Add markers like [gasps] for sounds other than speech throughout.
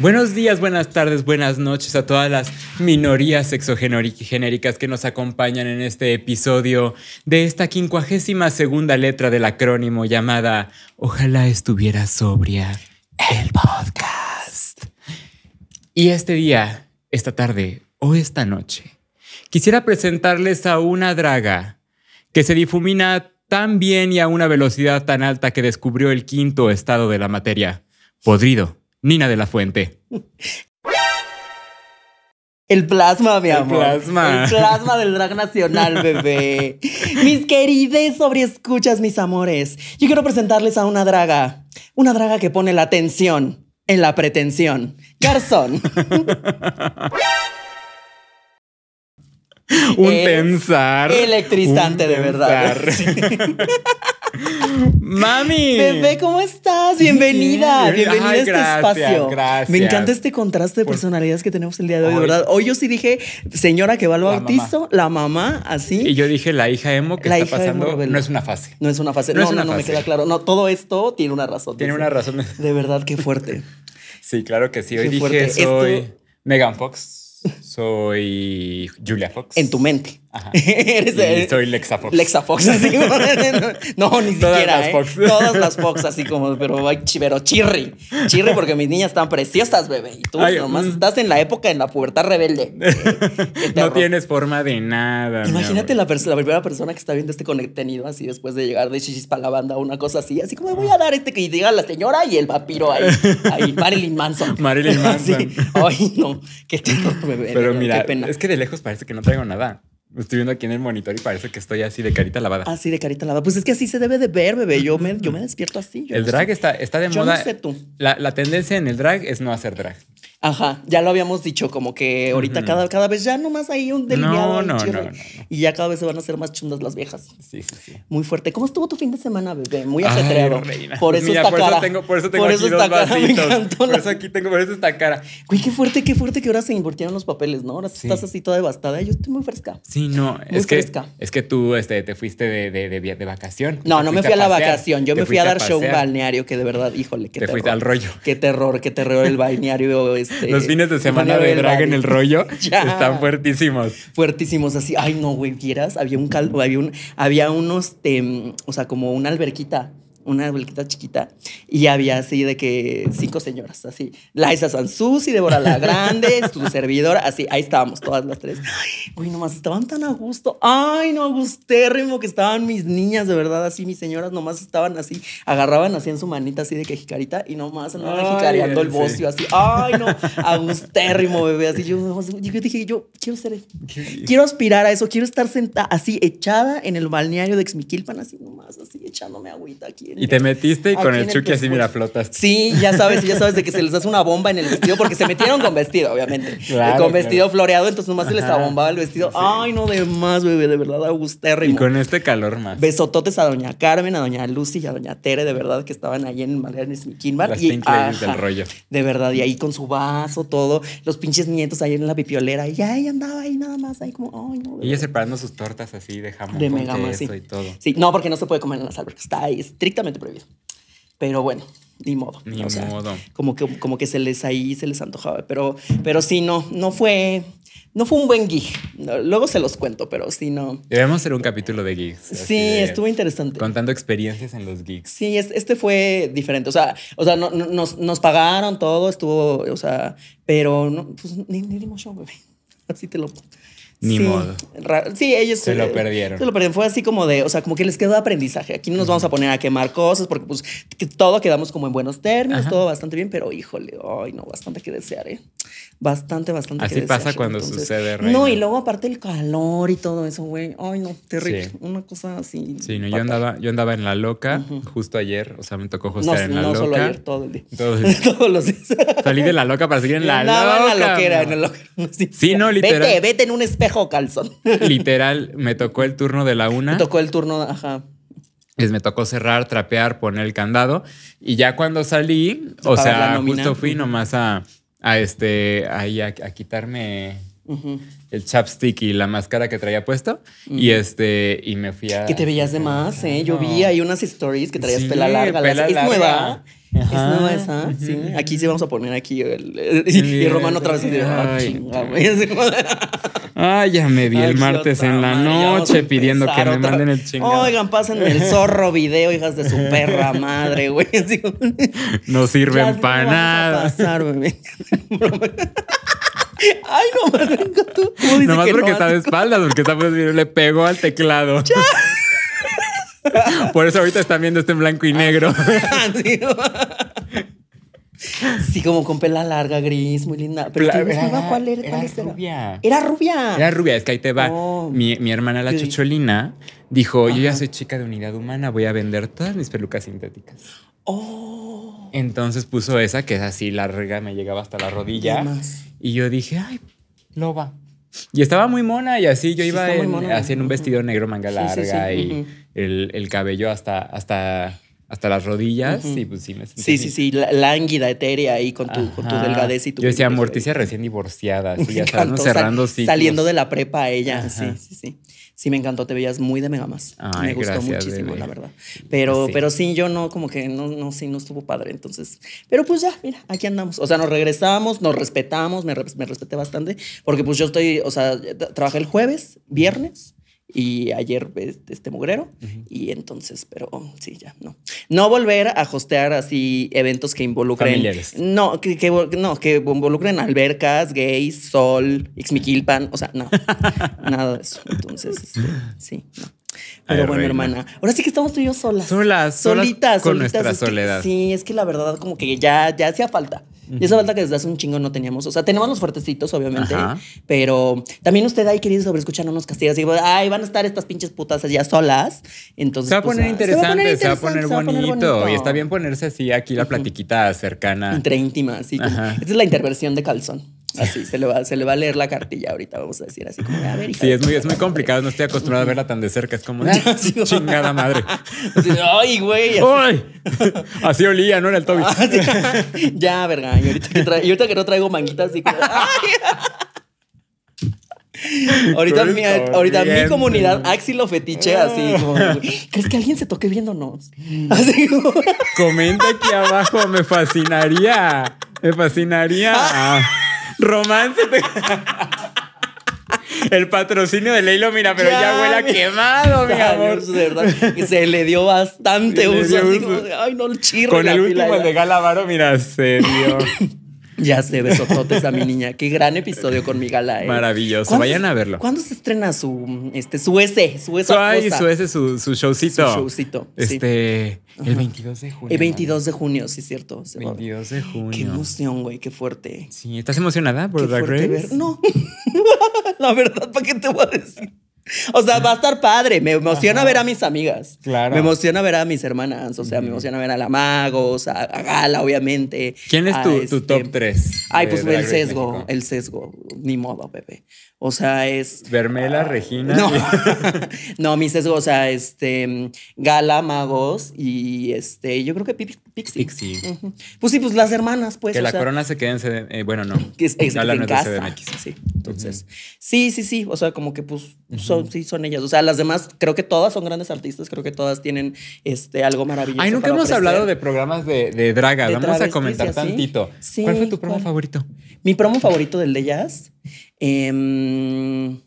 Buenos días, buenas tardes, buenas noches a todas las minorías exogenéricas que nos acompañan en este episodio de esta quincuagésima segunda letra del acrónimo llamada Ojalá estuviera sobria el podcast. Y este día, esta tarde o esta noche, quisiera presentarles a una draga que se difumina tan bien y a una velocidad tan alta que descubrió el quinto estado de la materia, podrido Nina de la Fuente. El plasma, mi amor. El plasma. El plasma del drag nacional, [laughs] bebé. mis queridas sobreescuchas, mis amores. Yo quiero presentarles a una draga. Una draga que pone la atención en la pretensión. Garzón. [laughs] un pensar. Electrizante, de verdad. [laughs] Mami. Bebé, ¿cómo estás? Bienvenida. Bienvenida a este espacio. Me encanta este contraste de personalidades que tenemos el día de hoy, ¿verdad? Hoy yo sí dije, señora que va al bautizo, la mamá, así. Y yo dije, la hija emo que está pasando no es una fase. No es una fase. No, no, no, me queda claro. No, todo esto tiene una razón. Tiene una razón. De verdad, qué fuerte. [laughs] sí, claro que sí. Hoy dije, soy Megan Fox. Soy Julia Fox. En tu mente. [laughs] Eres, y soy Lexafox. Lexafox, así no, [laughs] ni todas siquiera. Las ¿eh? Todas las Fox, así como, pero, chirri. Chirri porque mis niñas están preciosas, bebé. Y tú nomás mm. estás en la época, en la pubertad rebelde. [laughs] no tienes forma de nada. Imagínate la, la, primera persona que está viendo este contenido así después de llegar de Chichis para la banda, una cosa así. Así como voy a dar este que diga la señora y el vampiro ahí. Marilyn Manson. Marilyn Manson. Ay, no. Qué terror, bebé. Pero mira, qué pena. es que de lejos parece que no traigo nada. Estoy viendo aquí en el monitor y parece que estoy así de carita lavada. Así de carita lavada. Pues es que así se debe de ver, bebé. Yo me, yo me despierto así. el drag está, está de yo moda. No sé tú. la, tendencia en el drag es no hacer drag. Ajá, ya lo habíamos dicho, como que ahorita cada, cada vez ya nomás hay un delineado. No, no, no, y ya cada vez se van a hacer más chundas las viejas. Sí, sí, Muy fuerte. ¿Cómo estuvo tu fin de semana, bebé? Muy ajetreado. Por eso está por Eso tengo, por eso tengo por eso cara, vasitos. Por eso aquí tengo, por eso está cara. Güey, qué fuerte, qué fuerte que ahora se invirtieron los papeles, ¿no? Ahora estás así toda devastada. Yo estoy muy fresca. Sí, no. es Que, es que tú este, te fuiste de, de, vacación. No, no me fui a, la vacación. Yo me fui a dar show balneario, que de verdad, híjole, qué terror. Te fuiste al rollo. Qué terror, qué terror el balneario. Este, Los fines de semana de drag en el rollo [laughs] están fuertísimos. Fuertísimos, así. Ay, no, güey, quieras. Había un caldo, había, un, había unos, em, o sea, como una alberquita una abuelita chiquita, y había así de que cinco señoras, así, Laisa y Débora la [laughs] Grande, su servidora, así, ahí estábamos todas las tres. uy nomás estaban tan a gusto, ay, no, agustérrimo que estaban mis niñas, de verdad, así, mis señoras nomás estaban así, agarraban así en su manita, así de que jicarita, y nomás andaban jicareando el bocio, así, ay, no, agustérrimo, bebé, así, yo, yo dije, yo quiero ser, quiero aspirar a eso, quiero estar sentada, así, echada en el balneario de Xmiquilpan así nomás, así, echándome agüita aquí y te metiste y con el chuque así, mira, flotas. Sí, ya sabes, ya sabes de que se les hace una bomba en el vestido porque se metieron con vestido, obviamente. [laughs] con vestido floreado, entonces nomás se les abombaba el vestido. Ay, no de más, bebé, de verdad, agustérrimo. Y con este calor más. Besototes a doña Carmen, a doña Lucy y a doña Tere, de verdad, que estaban ahí en Malgares y Las del rollo. De verdad, y ahí con su vaso, todo. Los pinches nietos ahí en la pipiolera. Y ahí andaba ahí nada más, ahí como, ay, no. Ella separando sus tortas así de jamón de mega y todo. Sí, no, porque no se puede comer en las albercas. Está ahí estricta prohibido. Pero bueno, ni modo. Ni modo. Como que, como que se les ahí se les antojaba. Pero, pero sí, no, no fue. No fue un buen gig. Luego se los cuento, pero sí, no. Debemos hacer un capítulo de gigs. Sí, estuvo interesante. Contando experiencias en los gigs. Sí, este fue diferente. O sea, o sea nos, nos, pagaron todo, estuvo, o sea, pero no, pues ni, ni show, bebé. [laughs] Así te lo ni modo. Sí, ellos se lo eh, perdieron. Se lo perdieron. Fue así como de, o sea, como que les quedó aprendizaje. Aquí no nos vamos a poner a quemar cosas porque pues todo quedamos como en buenos términos, todo bastante bien, pero híjole, ay, no, bastante que desear, ¿eh? Bastante, bastante así que desear. Así pasa cuando sucede, No, y luego aparte el calor y todo eso, güey. Ay, no, terrible. Una cosa así. Sí, no, yo andaba, yo andaba en la loca justo ayer, o sea, me tocó justo en la loca. No, solo ayer, todo [laughs] el día. Todos los días. Salí de la loca para seguir en la loca. en la loquera, en la loquera. [laughs] Sí, no, literal. Vete, vete en un espejo [laughs] Literal, me tocó el turno de la una. Me tocó el turno, ajá. me tocó cerrar, trapear, poner el candado. Y ya cuando salí, o sea, justo fui nomás a, a este, ahí a, quitarme el chapstick y la máscara que traía puesto. Y este, y me fui a. Que te veías de más, ¿eh? Yo vi ahí unas stories que traías pela larga. larga. Es nueva es esa. sí. Aquí sí vamos a poner aquí el, y, Román otra vez. Ah, ay, [laughs] ay, ya me vi el martes en la noche pidiendo que me manden el chingado. Oigan, pasen el zorro video, hijas de su perra madre, güey. [laughs] no sirven para nada. Pasar, [laughs] Ay, no, me tú. Nomás porque está de espaldas, porque está, le pegó al teclado. [laughs] Por eso ahorita están viendo este en blanco y negro. [laughs] Sí, como con pela larga, gris, muy linda. Pero era, ¿cuál, era, era, rubia. Era rubia. Era rubia, es que ahí te va. Oh. Mi, hermana, la chocholina, dijo: Yo ya soy chica de unidad humana, voy a vender todas mis pelucas sintéticas. Oh. Entonces puso esa, que es así larga, me llegaba hasta la rodilla. Y yo dije: Ay, loba. Y estaba muy mona y así yo iba en, un vestido negro, manga larga y el, cabello hasta, hasta hasta las rodillas pues, sí Sí, sí, sí, lánguida, etérea ahí con tu, con tu delgadez y tu. Yo decía Morticia recién divorciada, [laughs] ya cerrando Saliendo de la prepa ella, sí, sí, sí. Sí, me encantó, te veías muy de Megamas. más me gustó muchísimo, la verdad. Pero pues pero sí, yo no, como que no, no, sí, no estuvo padre. Entonces, pero pues ya, mira, aquí andamos. O sea, nos regresamos, nos respetamos, me, me respeté bastante, porque pues yo estoy, o sea, trabajé el jueves, viernes, y ayer este, este mugrero. Y entonces, pero oh, sí, ya, no. No volver a hostear así eventos que involucren. No, que, no, que involucren albercas, gays, sol, xmiquilpan O sea, no. [laughs] nada de eso. Entonces, este, sí, no. Pero bueno, hermana, ahora sí que estamos tú y yo solas. Solas, solitas, con solitas. nuestra soledad. sí, es que la verdad como que ya, ya hacía falta. Y esa falta que desde hace un chingo no teníamos. O sea, tenemos los fuertecitos, obviamente. Pero también usted ahí, querido, sobre escuchar, unos nos castiga. Digo, ay, van a estar estas pinches putas ya solas. Entonces, pues, se va, a poner interesante, se va a poner, bonito. Y está bien ponerse así aquí la platiquita cercana. Entre íntima, sí. Esta es la intervención de calzón. Así, se le, va, se le va a leer la cartilla ahorita, vamos a decir así como, a ver, Sí, es muy, es muy complicado, no estoy acostumbrado a verla tan de cerca, es como [laughs] chingada madre. Ay, güey. Así. [laughs] Así olía, ¿no? Era el Toby. Ah, [laughs] ya, verga. Y ahorita, que no traigo manguitas así como. ahorita mi, ahorita mi comunidad axilo fetiche, así ¿Crees que alguien se toque viéndonos? Mm. Así Comenta aquí abajo, me fascinaría. Me fascinaría. Ah. Ah. Romance. [laughs] El patrocinio de Leilo, mira, pero ya, huele quemado, mi amor. De verdad, se le dio bastante uso. así Como de, ay, no, el chirro. Con el último, de Galavaro, mira, se dio. [laughs] Ya sé, besototes a mi niña. Qué gran episodio con mi gala. ¿eh? Maravilloso. Vayan a verlo. ¿Cuándo se estrena su este su S? Su S. Su, S, su, su showcito. Su showcito. Este. El 22 de junio. El 22 de junio, sí, cierto. 22 de junio. Qué emoción, güey. Qué fuerte. Sí, ¿estás emocionada por Drag Race? No. [laughs] La verdad, ¿para qué te voy a decir? [laughs] O sea, va a estar padre. Me emociona ver a mis amigas. Claro. Me emociona ver a mis hermanas. O sea, me emociona ver a la Magos, a, a Gala, obviamente. ¿Quién es tu, este, top 3? Ay, pues el sesgo, el sesgo. Ni modo, bebé. O sea, es. Vermela, ah, Regina. No, [laughs] no mis sesgos, o sea, este. Gala, Magos y este. Yo creo que Pixi. Pixi. Pues sí, pues las hermanas, pues. Que la corona se queden en. Eh, bueno, no. Que es, la Gala no De Sí, entonces. Sí, sí, sí. O sea, como que pues son, sí, son ellas. O sea, las demás, creo que todas son grandes artistas. Creo que todas tienen este, algo maravilloso. Ay, nunca hemos hablado de programas de, de draga. Vamos a comentar tantito. Sí, ¿Cuál fue tu promo favorito? Mi promo favorito del de jazz. Em,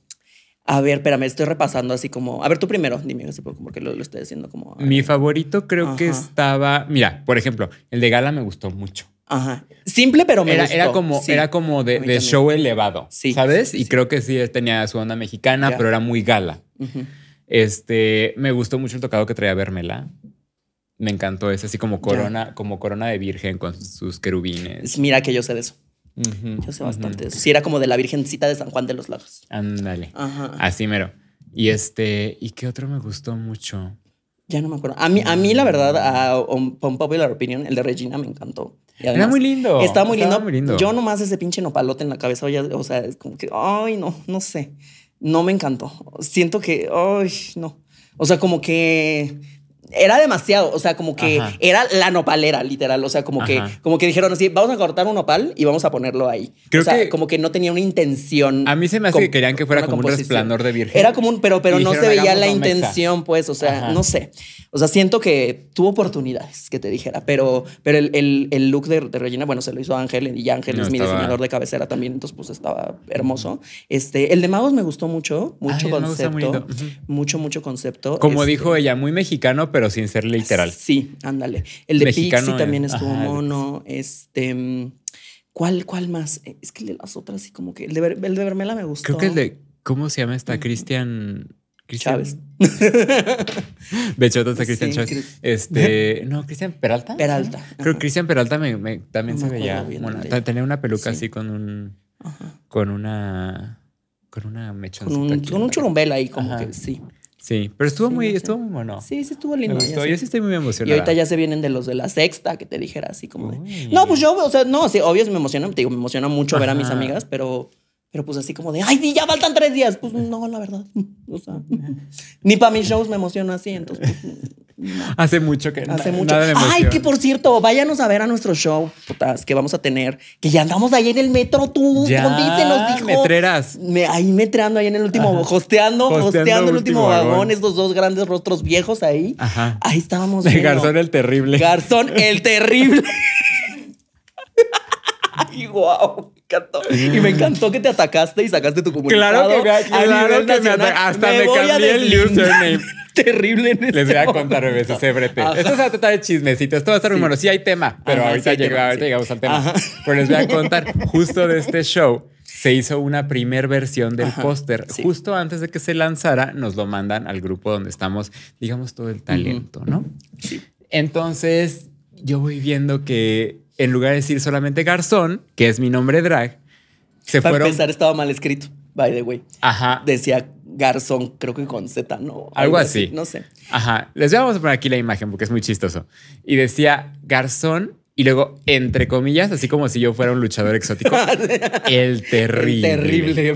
a ver, espérame, estoy repasando así como. A ver, tú primero, dime, porque lo, lo estoy haciendo como. Mi favorito creo que estaba. Mira, por ejemplo, el de Gala me gustó mucho. Ajá. Simple, pero me era, gustó. Era como, era como de, show elevado, sí, ¿sabes? y creo que sí tenía su onda mexicana, pero era muy gala. Este, me gustó mucho el tocado que traía Vermela. Me encantó ese, así como corona, como corona de virgen con sus querubines. Mira que yo sé de eso yo sé bastante eso. Sí, era como de la Virgencita de San Juan de los Lagos. Ándale. Ajá. Así mero. Y este, ¿y qué otro me gustó mucho? Ya no me acuerdo. A mí, a mí la verdad, a, un popular opinion, el de Regina me encantó. era muy lindo. Estaba muy, muy lindo. Yo nomás ese pinche nopalote en la cabeza, o sea, es como que, ay, no, no sé. No me encantó. Siento que, ay, no. O sea, como que era demasiado, o sea, como que era la nopalera, literal, o sea, como que, como que dijeron así, vamos a cortar un nopal y vamos a ponerlo ahí. o sea, como que no tenía una intención. A mí se me hace que querían que fuera como un resplandor de virgen. Era como un, pero, pero no se veía la intención, pues, o sea, no sé. O sea, siento que tuvo oportunidades que te dijera, pero, pero el, el, look de, de, Regina, bueno, se lo hizo Ángel y Ángel es mi diseñador de cabecera también, entonces pues estaba hermoso. Este, el de Magos me gustó mucho, mucho concepto, mucho, mucho concepto. Como este dijo ella, muy mexicano, pero sin ser literal. Sí, ándale. El de Mexicano también es. Eh, estuvo mono. Este. ¿Cuál, cuál más? Eh, es que las otras, sí, como que. El de, el de me gustó. Creo que el de. ¿Cómo se llama esta? Mm. Cristian. Chávez. [laughs] De hecho, está Cristian Chávez. Este, [laughs] no, Cristian Peralta. Peralta. Creo que Cristian Peralta me, también se veía. Bueno, tenía una peluca así con un. Con una. Con una mechoncita. Con un, churumbela ahí, como que sí. Sí, pero estuvo muy, estuvo muy bueno. Sí, sí estuvo lindo. Yo sí estoy muy emocionada. Y ahorita ya se vienen de los de la sexta, que te dijera así como de, No, pues yo, o sea, no, sí, obvio me emociona, te digo, me emociona mucho ver a mis amigas, pero pero pues así como de, ay, ya faltan tres días. Pues no, la verdad. [laughs] O sea, ni para mis shows me emociono así. Entonces, pues, Hace mucho que Hace mucho. ay, que por cierto, váyanos a ver a nuestro show, putas, que vamos a tener. Que ya andamos ahí en el metro, tú. Ya, Metreras. ahí metreando, ahí en el último, hosteando, hosteando, el último, vagón. Estos dos grandes rostros viejos ahí. Ajá. Ahí estábamos. El garzón el terrible. Garzón el terrible. [laughs] ay, wow. Y me mm. encantó que te atacaste y sacaste tu comunicado. Claro que, me, claro que Hasta me, cambié el username. [laughs] Terrible en este Les voy a este contar, bebés, CBRT. Esto se va a tratar de chismecitos. Esto va a estar muy bueno. sí. hay tema, pero ahorita, llegamos al tema. Pero les voy a contar [laughs] justo de este show se hizo una primer versión del póster. Justo antes de que se lanzara, nos lo mandan al grupo donde estamos, digamos, todo el talento, ¿no? Sí. Entonces, yo voy viendo que en lugar de decir solamente Garzón, que es mi nombre drag, se Para pensar estaba mal escrito, by the way. Ajá. Decía Garzón, creo que con Z, ¿no? Algo, así. No sé. Ajá. Les voy a poner aquí la imagen porque es muy chistoso. Y decía Garzón y luego, entre comillas, así como si yo fuera un luchador exótico. [laughs] el terrible. El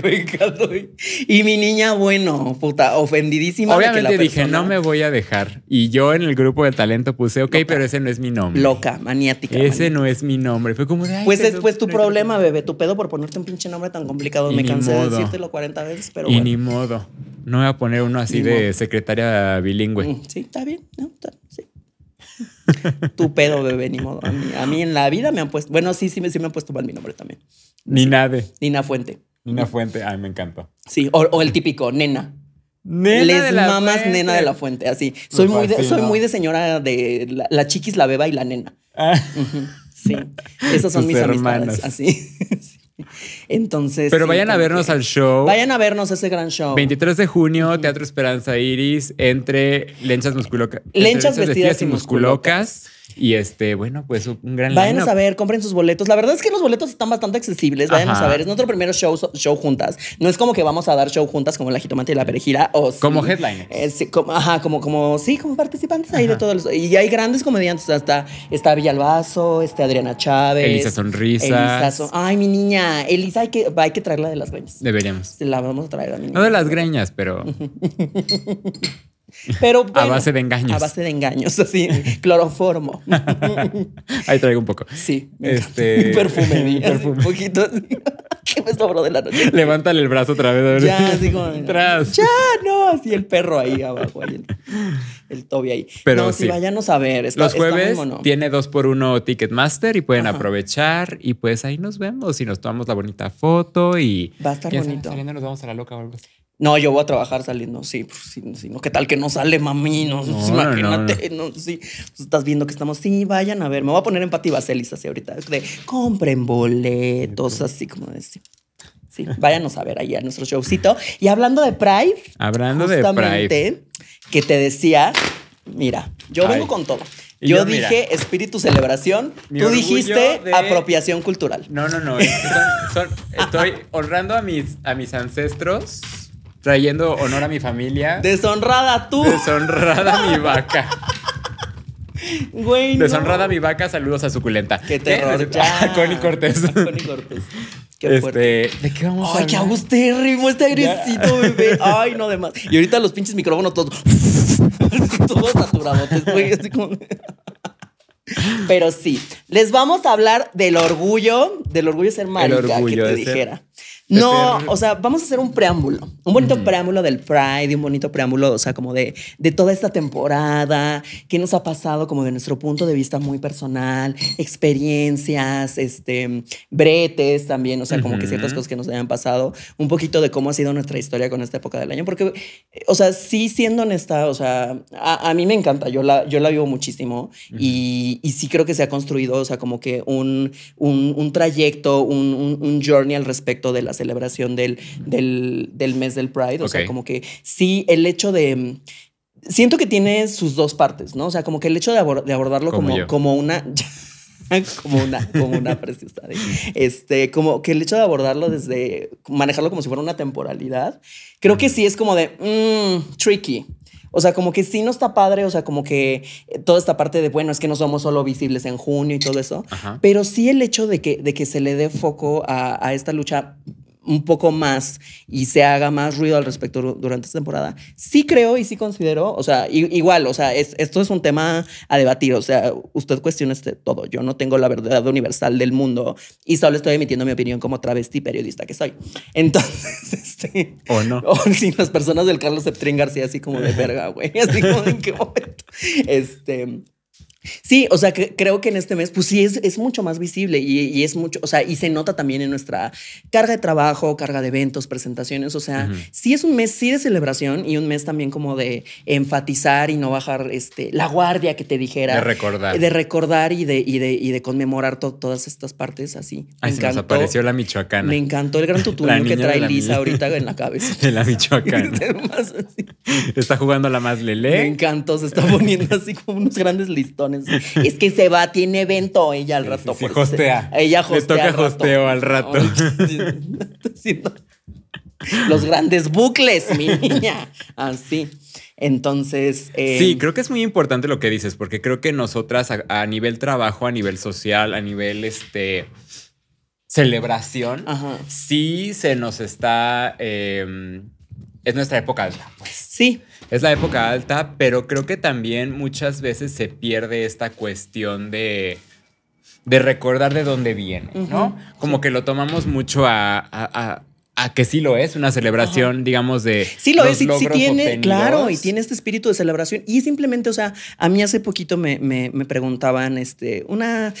terrible, me Y mi niña, bueno, puta, ofendidísima. Obviamente dije, no me voy a dejar. Y yo en el grupo de talento puse, ok, pero ese no es mi nombre. Loca, maniática. Ese no es mi nombre. Fue como de, Pues es pues, tu problema, bebé, tu pedo por ponerte un pinche nombre tan complicado. me cansé de decírtelo 40 veces, pero. Y ni modo. No voy a poner uno así de secretaria bilingüe. Mm, sí, está bien. No, está bien. [laughs] tu pedo, bebé, ni modo. A mí, en la vida me han puesto. Bueno, sí, sí, me han puesto mal mi nombre también. Nina de. Nina Fuente. Nina Fuente, ay, me encanta. Sí, o, el típico, nena. Nena Les de la mamas nena de la fuente, así. Soy pues muy, de, soy muy de señora de la, chiquis, la beba y la nena. Ah. Sí. Esas son mis hermanas. así. [laughs] sí. [laughs] Entonces. Pero vayan a vernos al show. Vayan a vernos ese gran show. 23 de junio, Teatro Esperanza Iris, entre lenchas musculocas. Lenchas, vestidas, y musculocas y este, bueno, pues un gran Váyanos a ver, compren sus boletos. La verdad es que los boletos están bastante accesibles. Váyanos a ver. Es nuestro primer show, show juntas. No es como que vamos a dar show juntas como la jitomate y la perejila. O como headline eh, como, ajá, como, como, sí, como participantes ahí de todos los. Y hay grandes comediantes. Hasta está Villalbazo, este Adriana Chávez. Elisa Sonrisa. Ay, mi niña. Elisa, hay que, hay que traerla de las greñas. Deberíamos. La vamos a traer a mi No de las greñas, pero. [laughs] Pero a base de engaños. A base de engaños, así, cloroformo. [laughs] Ahí traigo un poco. Sí, este... Perfume, Perfume. Un poquito. [laughs] que me sobró de la noche? Levántale el brazo otra vez. A Ya, así como. Tras. Ya, no, así el perro ahí abajo, el, el Toby ahí. Pero sí. si a ver. Los jueves tiene dos por uno Ticketmaster y pueden aprovechar. Y pues ahí nos vemos y nos tomamos la bonita foto y. Va a estar bonito. Saliendo nos vamos a la loca o algo así. No, yo voy a trabajar saliendo, sí, pues, sí, sí ¿qué tal que no sale, mami? No, pues, imagínate, no, sí. Pues, estás viendo que estamos, sí, vayan a ver, me voy a poner en Pati así ahorita, compren boletos, así como decir. Sí, váyanos a ver ahí a nuestro showcito. Y hablando de Pride, hablando de Pride, que te decía, mira, yo vengo con todo. yo, dije espíritu celebración, tú dijiste apropiación cultural. No, no, no. estoy honrando a mis, a mis ancestros trayendo honor a mi familia. Deshonrada tú. Deshonrada mi vaca. Güey, Deshonrada mi vaca, saludos a suculenta. Qué terror, Con [laughs] ah, Connie Cortés. [laughs] Connie Cortés. Qué este, ¿De qué vamos Ay, a qué agusté, rimo? este airecito, bebé. Ay, no, demás, Y ahorita los pinches micrófonos todos. [laughs] todos saturados, güey. Así como... Pero sí, les vamos a hablar del orgullo, del orgullo de ser marica, que te dijera. No, o sea, vamos a hacer un preámbulo, un bonito preámbulo del Friday, un bonito preámbulo, o sea, como de, de toda esta temporada, qué nos ha pasado como de nuestro punto de vista muy personal, experiencias, este, bretes también, o sea, como que ciertas cosas que nos hayan pasado, un poquito de cómo ha sido nuestra historia con esta época del año, porque, o sea, sí siendo honesta, o sea, a, mí me encanta, yo la, yo la vivo muchísimo y, sí creo que se ha construido, o sea, como que un, un, trayecto, un, un, un journey al respecto de las celebración del, del, mes del Pride. O sea, como que sí, el hecho de siento que tiene sus dos partes, ¿no? O sea, como que el hecho de, abordarlo como, como, una. [laughs] como una, como una preciosa. Este, como que el hecho de abordarlo desde manejarlo como si fuera una temporalidad, creo que sí es como de mm, tricky. O sea, como que sí no está padre, o sea, como que eh, toda esta parte de, bueno, es que no somos solo visibles en junio y todo eso, pero sí el hecho de que, de que se le dé foco a esta lucha un poco más y se haga más ruido al respecto durante esta temporada. Sí creo y sí considero, o sea, igual, o sea, esto es un tema a debatir, o sea, usted cuestiona este todo, yo no tengo la verdad universal del mundo y solo estoy emitiendo mi opinión como travesti periodista que soy. Entonces, [laughs] este... O no. O si las personas del Carlos Septrín García así como de verga, güey, así como en qué momento. Este... Sí, o sea, que creo que en este mes, pues sí, es, mucho más visible y, es mucho, o sea, y se nota también en nuestra carga de trabajo, carga de eventos, presentaciones, o sea, sí es un mes, sí de celebración y un mes también como de enfatizar y no bajar este, la guardia que te dijera. De recordar. De recordar y de, de, conmemorar todas estas partes así. Ay, me encantó, apareció la michoacana. Me encantó el gran [laughs] tutuño que trae Lisa ahorita en la [laughs] cabeza. De la michoacana. [laughs] está jugando la más lele. Me encantó, se está poniendo así como unos grandes listones es que se va, tiene evento ella al rato. Sí, pues, hostea. ella hostea. Le toca al rato. al rato. Los grandes bucles, mi niña. Así. Entonces. sí, em, creo que es muy importante lo que dices, porque creo que nosotras a, nivel trabajo, a nivel social, a nivel este celebración, sí se nos está. Em, es nuestra época alta. Pues. Sí. Es la época alta, pero creo que también muchas veces se pierde esta cuestión de, de recordar de dónde viene, ¿no? Como que lo tomamos mucho a, que sí lo es, una celebración, digamos, de. Sí lo es, sí, tiene, claro, y tiene este espíritu de celebración. Y simplemente, o sea, a mí hace poquito me, me preguntaban, este, una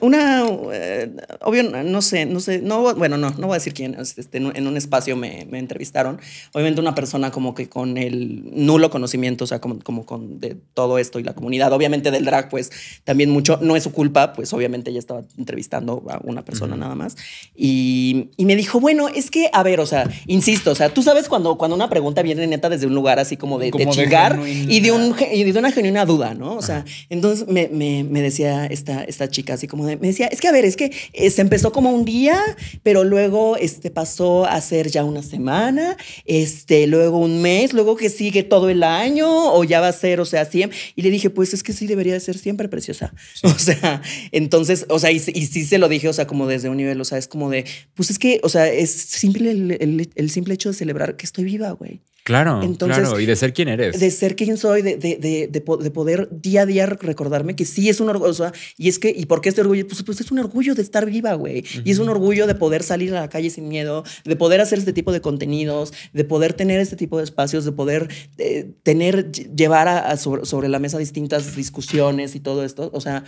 una, eh, obvio, no sé, no sé, no, bueno, no, no voy a decir quién, este, este, en un espacio me, entrevistaron, obviamente una persona como que con el nulo conocimiento, o sea, como, como con de todo esto y la comunidad, obviamente del drag, pues también mucho, no es su culpa, pues obviamente ella estaba entrevistando a una persona nada más, y, me dijo, bueno, es que, a ver, o sea, insisto, o sea, tú sabes cuando, cuando una pregunta viene neta desde un lugar así como de, chingar y, de un, y una genuina duda, ¿no? O sea, entonces me, me decía esta, esta chica, casi como de, me decía, es que a ver, es que se este, empezó como un día, pero luego este, pasó a ser ya una semana, este, luego un mes, luego que sigue todo el año o ya va a ser, o sea, siempre. Y le dije, pues es que sí debería de ser siempre preciosa. [laughs] O sea, entonces, o sea, y, sí se lo dije, o sea, como desde un nivel, o sea, es como de, pues es que, o sea, es simple el simple hecho de celebrar que estoy viva, güey. Claro, Entonces, claro, y de ser quien eres. De ser quien soy, de, de, de, poder día a día recordarme que sí es un orgullo. y es que, ¿y por qué este orgullo? Pues, pues, es un orgullo de estar viva, güey. Y es un orgullo de poder salir a la calle sin miedo, de poder hacer este tipo de contenidos, de poder tener este tipo de espacios, de poder eh, tener, llevar a, sobre, sobre, la mesa distintas discusiones y todo esto. O sea,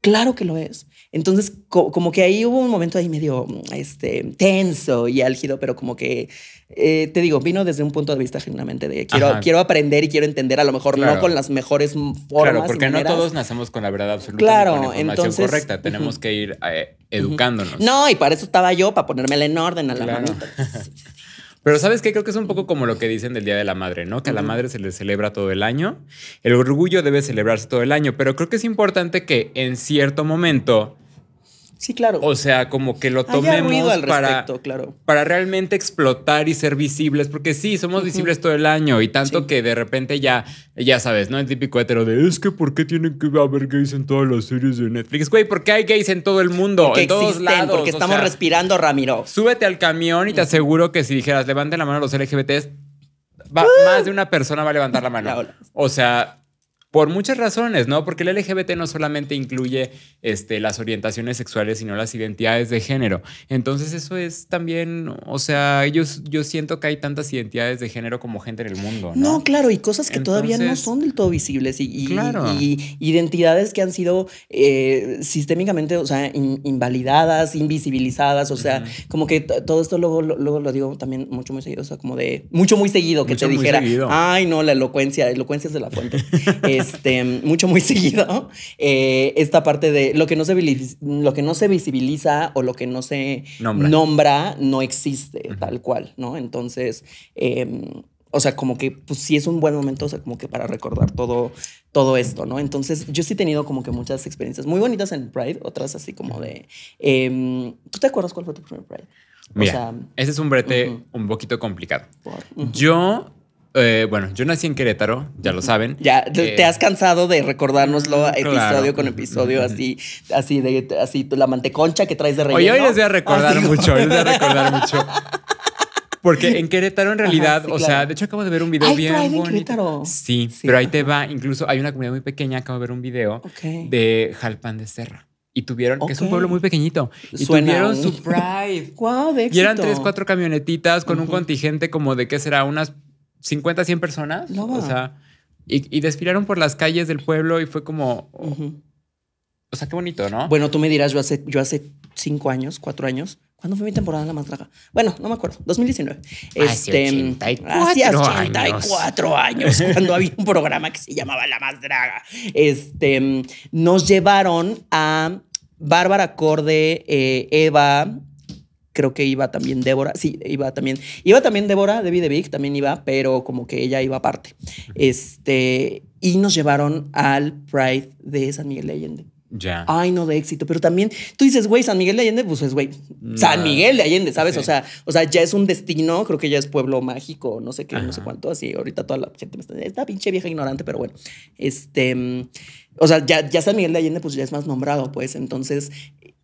Claro que lo es. Entonces, como que ahí hubo un momento ahí medio este, tenso y álgido, pero como que, eh, te digo, vino desde un punto de vista generalmente de quiero, quiero aprender y quiero entender, a lo mejor no con las mejores formas. Claro, porque no todos nacemos con la verdad absoluta claro, correcta. Tenemos que ir eh, educándonos. No, y para eso estaba yo, para ponérmela en orden a la claro. Pero ¿sabes qué? Creo que es un poco como lo que dicen del Día de la Madre, ¿no? Que a la madre se le celebra todo el año. El orgullo debe celebrarse todo el año, pero creo que es importante que en cierto momento Sí, claro. O sea, como que lo tomemos para, claro. para realmente explotar y ser visibles, porque sí, somos visibles todo el año y tanto que de repente ya, ya sabes, ¿no? El típico hetero de es que ¿por qué tienen que haber gays en todas las series de Netflix? Güey, ¿por qué hay gays en todo el mundo, porque en lados. Porque estamos respirando, Ramiro. Súbete al camión y te aseguro que si dijeras levanten la mano los LGBTs, ¡Ah! más de una persona va a levantar la mano. o sea, por muchas razones, ¿no? Porque el LGBT no solamente incluye este, las orientaciones sexuales, sino las identidades de género. Entonces eso es también, o sea, yo, yo siento que hay tantas identidades de género como gente en el mundo. No, claro, y cosas que todavía no son del todo visibles y, claro. y identidades que han sido eh, sistémicamente, o sea, invalidadas, invisibilizadas, o sea, como que todo esto luego, lo digo también mucho, muy seguido, o sea, como de mucho, muy seguido que mucho, te dijera, ay, no, la elocuencia, elocuencia es de la fuente. [laughs] Este, mucho, muy [laughs] seguido, eh, esta parte de lo que, no se, lo que no se visibiliza o lo que no se nombra, no existe tal cual, ¿no? Entonces, em, o sea, como que pues sí es un buen momento, como que para recordar todo, todo esto, ¿no? Entonces, yo sí he tenido como que muchas experiencias muy bonitas en Pride, otras así como de... Em, ¿Tú te acuerdas cuál fue tu primer Pride? ese es un brete un poquito complicado. Yo eh, bueno, yo nací en Querétaro, ya lo saben. [laughs] Ya, te eh, has cansado de recordárnoslo episodio con episodio, así, así, de, así, la manteconcha que traes de relleno. Ah, hoy, les voy a recordar mucho, les [laughs] voy a recordar mucho. Porque en Querétaro, en realidad, o sea, de hecho acabo de ver un video bien bonito. En Sí, pero ahí te va. Incluso hay una comunidad muy pequeña, acabo de ver un video de Jalpan de Serra. Y tuvieron, que es un pueblo muy pequeñito, y tuvieron su Pride. wow, [laughs] de éxito. Y eran tres, cuatro camionetitas con un contingente como de, ¿qué será? Unas 50, 100 personas. No. O sea, y, desfilaron por las calles del pueblo y fue como. Oh, o sea, qué bonito, ¿no? Bueno, tú me dirás, yo hace, yo hace cinco años, cuatro años. ¿Cuándo fue mi temporada la más Draga? Bueno, no me acuerdo. 2019. Ah, este, 84 84 años. cuando había un programa que se llamaba La Más Draga. Este, nos llevaron a Bárbara Corde, eh, Eva, creo que iba también Débora, sí, iba también, iba también Débora, Debbie Vic también iba, pero como que ella iba aparte. Este, y nos llevaron al Pride de San Miguel de Allende. Ya. Ay, no de éxito, pero también tú dices, güey, San Miguel de Allende, pues es güey, San mm, Miguel de Allende, ¿sabes? O sea, o sea, ya es un destino, creo que ya es pueblo mágico, no sé qué, no sé cuánto, así ahorita toda la gente me está esta pinche vieja ignorante, pero bueno. Este, o sea, ya, ya San Miguel de Allende pues ya es más nombrado, pues entonces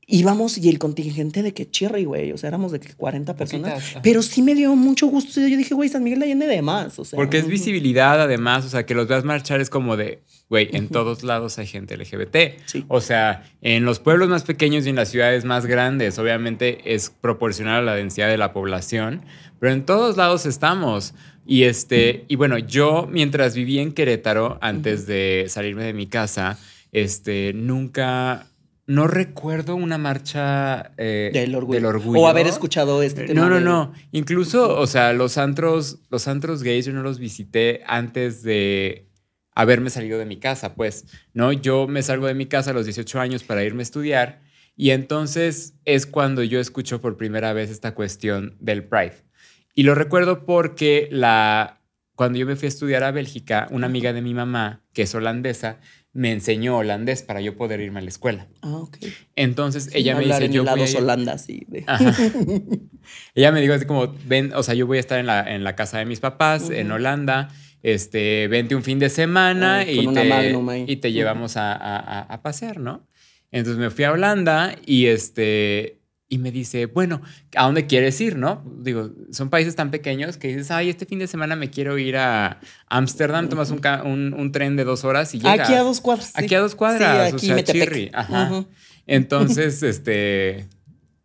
íbamos y el contingente de que chirri, güey, o sea, éramos de 40 personas, pero sí me dio mucho gusto, yo dije, güey, San Miguel la llené de más, o sea. Porque es visibilidad además, o sea, que los veas marchar es como de, güey, en todos lados hay gente LGBT, o sea, en los pueblos más pequeños y en las ciudades más grandes, obviamente es proporcional a la densidad de la población, pero en todos lados estamos. Y este, y bueno, yo mientras vivía en Querétaro, antes de salirme de mi casa, este, nunca no recuerdo una marcha eh, del, orgullo. O haber escuchado este eh, tema. No, no, no. Incluso, o sea, los antros, los antros gays yo no los visité antes de haberme salido de mi casa, pues, ¿no? Yo me salgo de mi casa a los 18 años para irme a estudiar y entonces es cuando yo escucho por primera vez esta cuestión del Pride. Y lo recuerdo porque la, cuando yo me fui a estudiar a Bélgica, una amiga de mi mamá, que es holandesa, me enseñó holandés para yo poder irme a la escuela. Ah, ok. Entonces ella me dice, yo voy a... Holanda, sí. [laughs] ella me dijo así como, ven, o sea, yo voy a estar en la, en la casa de mis papás, en Holanda, este, vente un fin de semana y, te, y, te, llevamos a, a, pasear, ¿no? Entonces me fui a Holanda y este, y me dice, bueno, ¿a dónde quieres ir? ¿No? Digo, son países tan pequeños que dices, ay, este fin de semana me quiero ir a Ámsterdam, tomas un, tren de dos horas y llegas. Aquí a dos cuadras. Aquí a dos cuadras, o sea, Ajá. Entonces, [laughs] este,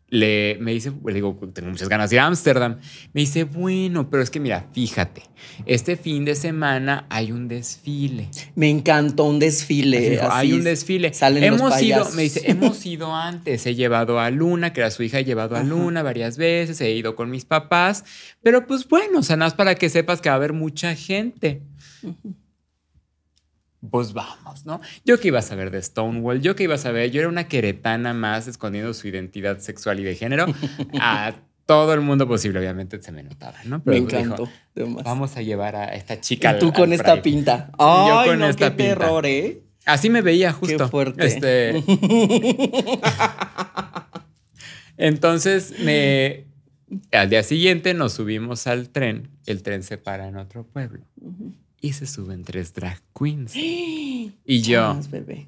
le, me dice, le digo, tengo muchas ganas de ir a Ámsterdam. Me dice, bueno, pero es que mira, fíjate, este fin de semana hay un desfile. Me encantó un desfile. hay un desfile. Salen hemos ido, me dice, [laughs] hemos ido antes. He llevado a Luna, que era su hija, he llevado a Luna varias veces, he ido con mis papás. Pero pues bueno, o sea, nada más para que sepas que va a haber mucha gente pues vamos, ¿no? Yo que iba a saber de Stonewall, yo qué iba a saber, yo era una queretana más escondiendo su identidad sexual y de género [laughs] a todo el mundo posible, obviamente se me notaba, ¿no? me encantó. vamos a llevar a esta chica. tú con esta pinta. Ay, qué terror, ¿eh? Así me veía justo. Qué fuerte. Este... [laughs] Entonces, me... al día siguiente nos subimos al tren. El tren se para en otro pueblo y se suben tres drag queens. [gasps] y yo. bebé.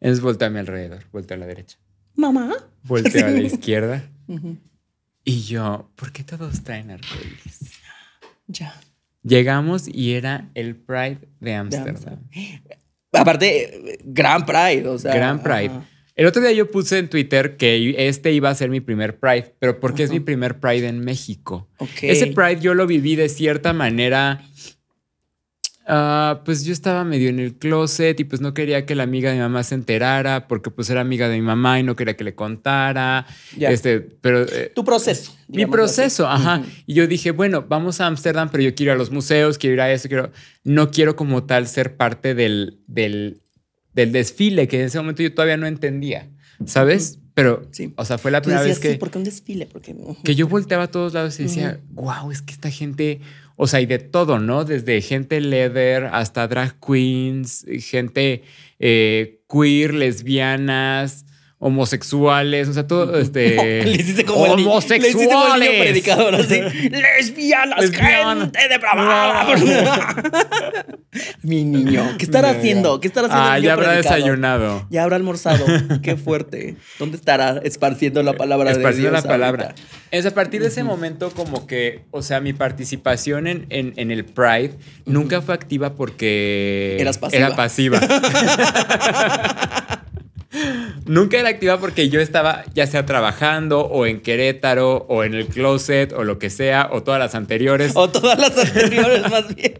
Entonces a mi alrededor, volteé a la derecha. Mamá. Volteé a la [laughs] izquierda. Y yo, ¿por qué todos traen arcoíris? Ya. Llegamos y era el Pride de Ámsterdam. [gasps] Aparte, eh, Gran Pride, o sea. Gran Pride. El otro día yo puse en Twitter que este iba a ser mi primer Pride, pero porque es mi primer Pride en México. Ese Pride yo lo viví de cierta manera. Ah, pues yo estaba medio en el closet y pues no quería que la amiga de mi mamá se enterara porque pues era amiga de mi mamá y no quería que le contara. Este, pero eh, tu proceso. Mi proceso, ajá. Y yo dije, bueno, vamos a Ámsterdam, pero yo quiero ir a los museos, quiero ir a eso, quiero no quiero como tal ser parte del del del desfile, que en ese momento yo todavía no entendía, ¿sabes? Pero, o sea, fue la primera vez que... Sí, un desfile, porque... Que yo volteaba a todos lados y decía, wow, es que esta gente... O sea, y de todo, ¿no? Desde gente leather hasta drag queens, gente eh, queer, lesbianas, homosexuales, o sea, todo [laughs] este le como homosexuales, predicador así, lesbianas, Lesbiana. gente depravada. [laughs] Mi niño, ¿qué estará haciendo? ¿Qué estará haciendo? Ah, ya habrá desayunado. Ya habrá almorzado. [laughs] Qué fuerte. ¿Dónde estará esparciendo la palabra esparciendo de Dios? la palabra. Es a partir de ese momento como que, o sea, mi participación en, en, el Pride nunca fue activa porque Eras pasiva. era pasiva. Nunca era activa porque yo estaba ya sea trabajando o en Querétaro o en el closet o lo que sea o todas las anteriores. O todas las anteriores [laughs] más bien.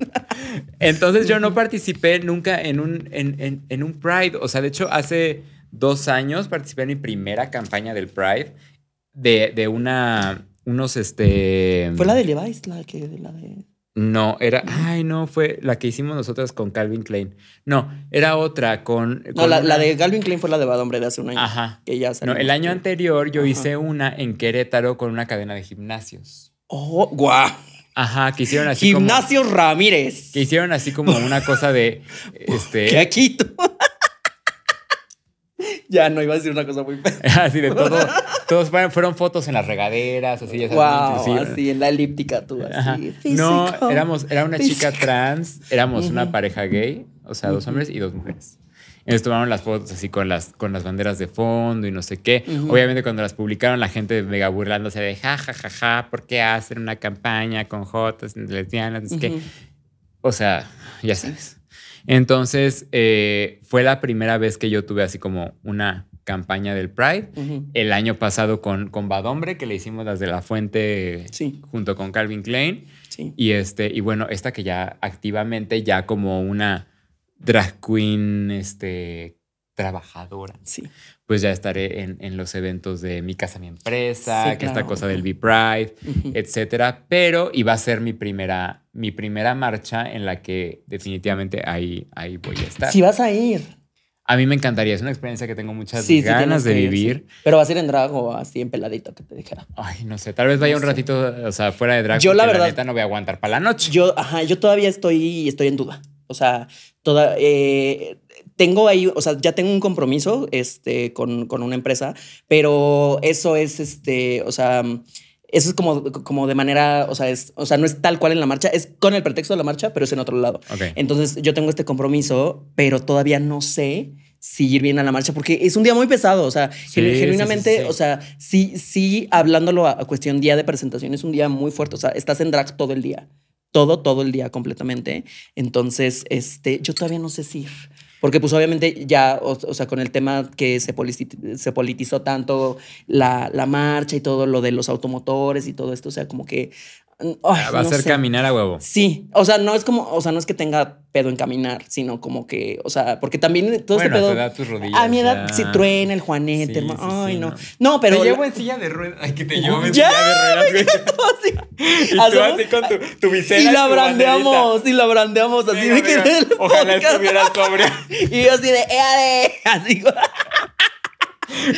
Entonces yo no participé nunca en un, en, un Pride. O sea, de hecho hace dos años participé en mi primera campaña del Pride de, una... Unos, este... Fue la de Levi's, la que... La de... No, era, ay, no, fue la que hicimos nosotras con Calvin Klein. No, era otra con. no, la, de Calvin Klein fue la de Bad Hombre de hace un año. Ajá. Que ya no, el año anterior yo hice una en Querétaro con una cadena de gimnasios. Oh, guau. Ajá, que hicieron así como... ¡Gimnasios Ramírez. Que hicieron así como una cosa de. [laughs] este. ¿Qué quito! [laughs] ya no iba a decir una cosa muy. [laughs] así de todo. Todos fueron fotos en las regaderas, así, así, en la elíptica tú, así. No, éramos, era una chica trans, éramos una pareja gay, o sea, dos hombres y dos mujeres. Entonces tomaron las fotos así con las, con las banderas de fondo y no sé qué. Obviamente cuando las publicaron la gente mega burlándose de ja, ja, ja, ja, ¿por qué hacen una campaña con jotas, lesbianas? que, o sea, ya sabes. Entonces eh, fue la primera vez que yo tuve así como una campaña del Pride. El año pasado con, con Badombre, que le hicimos desde la fuente junto con Calvin Klein. Y, este, y bueno, esta que ya activamente, ya como una drag queen este, trabajadora. Sí. Pues ya estaré en, los eventos de Mi Casa, Mi Empresa, que esta cosa del Be Pride, etcétera. Pero iba a ser mi primera, mi primera marcha en la que definitivamente ahí, ahí voy a estar. Si vas a ir. A mí me encantaría, es una experiencia que tengo muchas ganas de vivir. Pero va a ser en drag o así en peladito, que te dijera. Ay, no sé, tal vez vaya un ratito, o sea, fuera de drag. Yo la verdad. La neta no voy a aguantar para la noche. Yo, ajá, yo todavía estoy, estoy en duda. O sea, toda, eh, tengo ahí, o sea, ya tengo un compromiso este, con, con una empresa, pero eso es, este, o sea, eso es como, como de manera, o sea, es, o sea, no es tal cual en la marcha, es con el pretexto de la marcha, pero es en otro lado. Entonces yo tengo este compromiso, pero todavía no sé si ir bien a la marcha, porque es un día muy pesado, o sea, genuinamente, o sea, sí, sí, hablándolo a, cuestión día de presentación, es un día muy fuerte, o sea, estás en drag todo el día todo, todo el día completamente. Entonces, este, yo todavía no sé si porque pues obviamente ya, o, sea, con el tema que se, se politizó tanto la, la, marcha y todo lo de los automotores y todo esto, o sea, como que Ay, va a ser caminar a huevo. Sí, o sea, no es como, o sea, no es que tenga pedo en caminar, sino como que, o sea, porque también todo bueno, este pedo. Te da tus rodillas, a mi edad si truena el Juanete, sí, hermano. Ay, no. no. pero. Te llevo en silla de ruedas. Ay, que te llevo en [laughs] silla de ruedas. [laughs] [laughs] y tú así con tu, tu visera. Y la brandeamos, y la brandeamos así de que. Ojalá estuviera sobre. y yo así de, ¡eh! Así.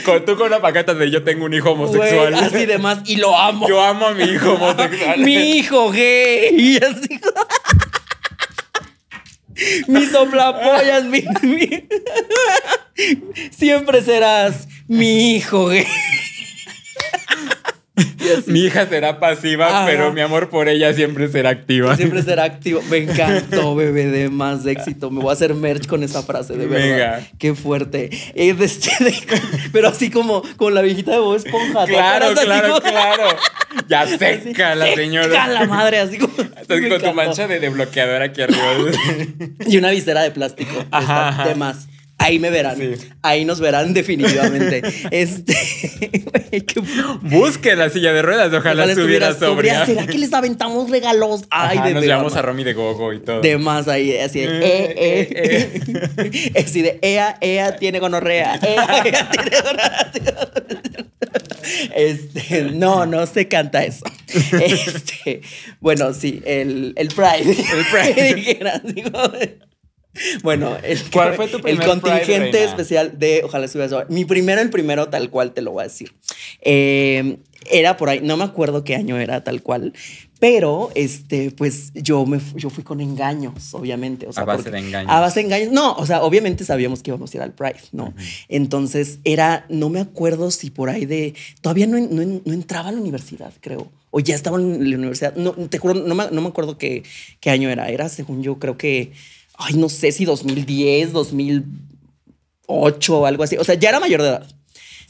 Con, tú con una paqueta de yo tengo un hijo homosexual. así de y lo amo. Yo amo a mi hijo [laughs] homosexual. mi hijo gay. Y [laughs] mi soplapollas, mi. [laughs] Siempre serás mi hijo gay. Mi hija será pasiva, pero mi amor por ella siempre será activa. Siempre será [laughs] activo. Me encantó, bebé de más éxito. Me voy a hacer merch con esa frase, de verdad. Venga. Qué fuerte. Eh, este, pero así como con la viejita de Bob Esponja. Claro, claro, claro. Ya seca la señora. Seca la madre, así como. con tu mancha de desbloqueador aquí arriba. [laughs] y una visera de plástico. Ajá, De más ahí me verán. Ahí nos verán definitivamente. [laughs] este, [laughs] Busquen la silla de ruedas, ojalá, ojalá estuviera, sobria. [laughs] ¿Será que les aventamos regalos? Ay, Ajá, nos llamamos a Romy de Gogo y todo. De más ahí, así de eh, eh, eh. eh. eh, eh. así de ea, ea tiene gonorrea. Ea, ea tiene gonorrea. Este, no, no se canta eso. Este, bueno, sí, el, el Pride. El Pride. [laughs] Bueno, el, [laughs] contingente especial de Ojalá subas Mi primero, el primero, tal cual te lo voy a decir. Eh, era por ahí, no me acuerdo qué año era tal cual, pero este, pues yo, me, yo fui con engaños, obviamente. a base de engaños. A base de engaños. No, o sea, obviamente sabíamos que íbamos a ir al Pride, ¿no? Entonces era, no me acuerdo si por ahí de. Todavía no, entraba a la universidad, creo. O ya estaba en la universidad. No, no me, acuerdo qué, qué año era. Era, según yo, creo que ay, no sé si 2010, 2008 o algo así. O sea, ya era mayor de edad.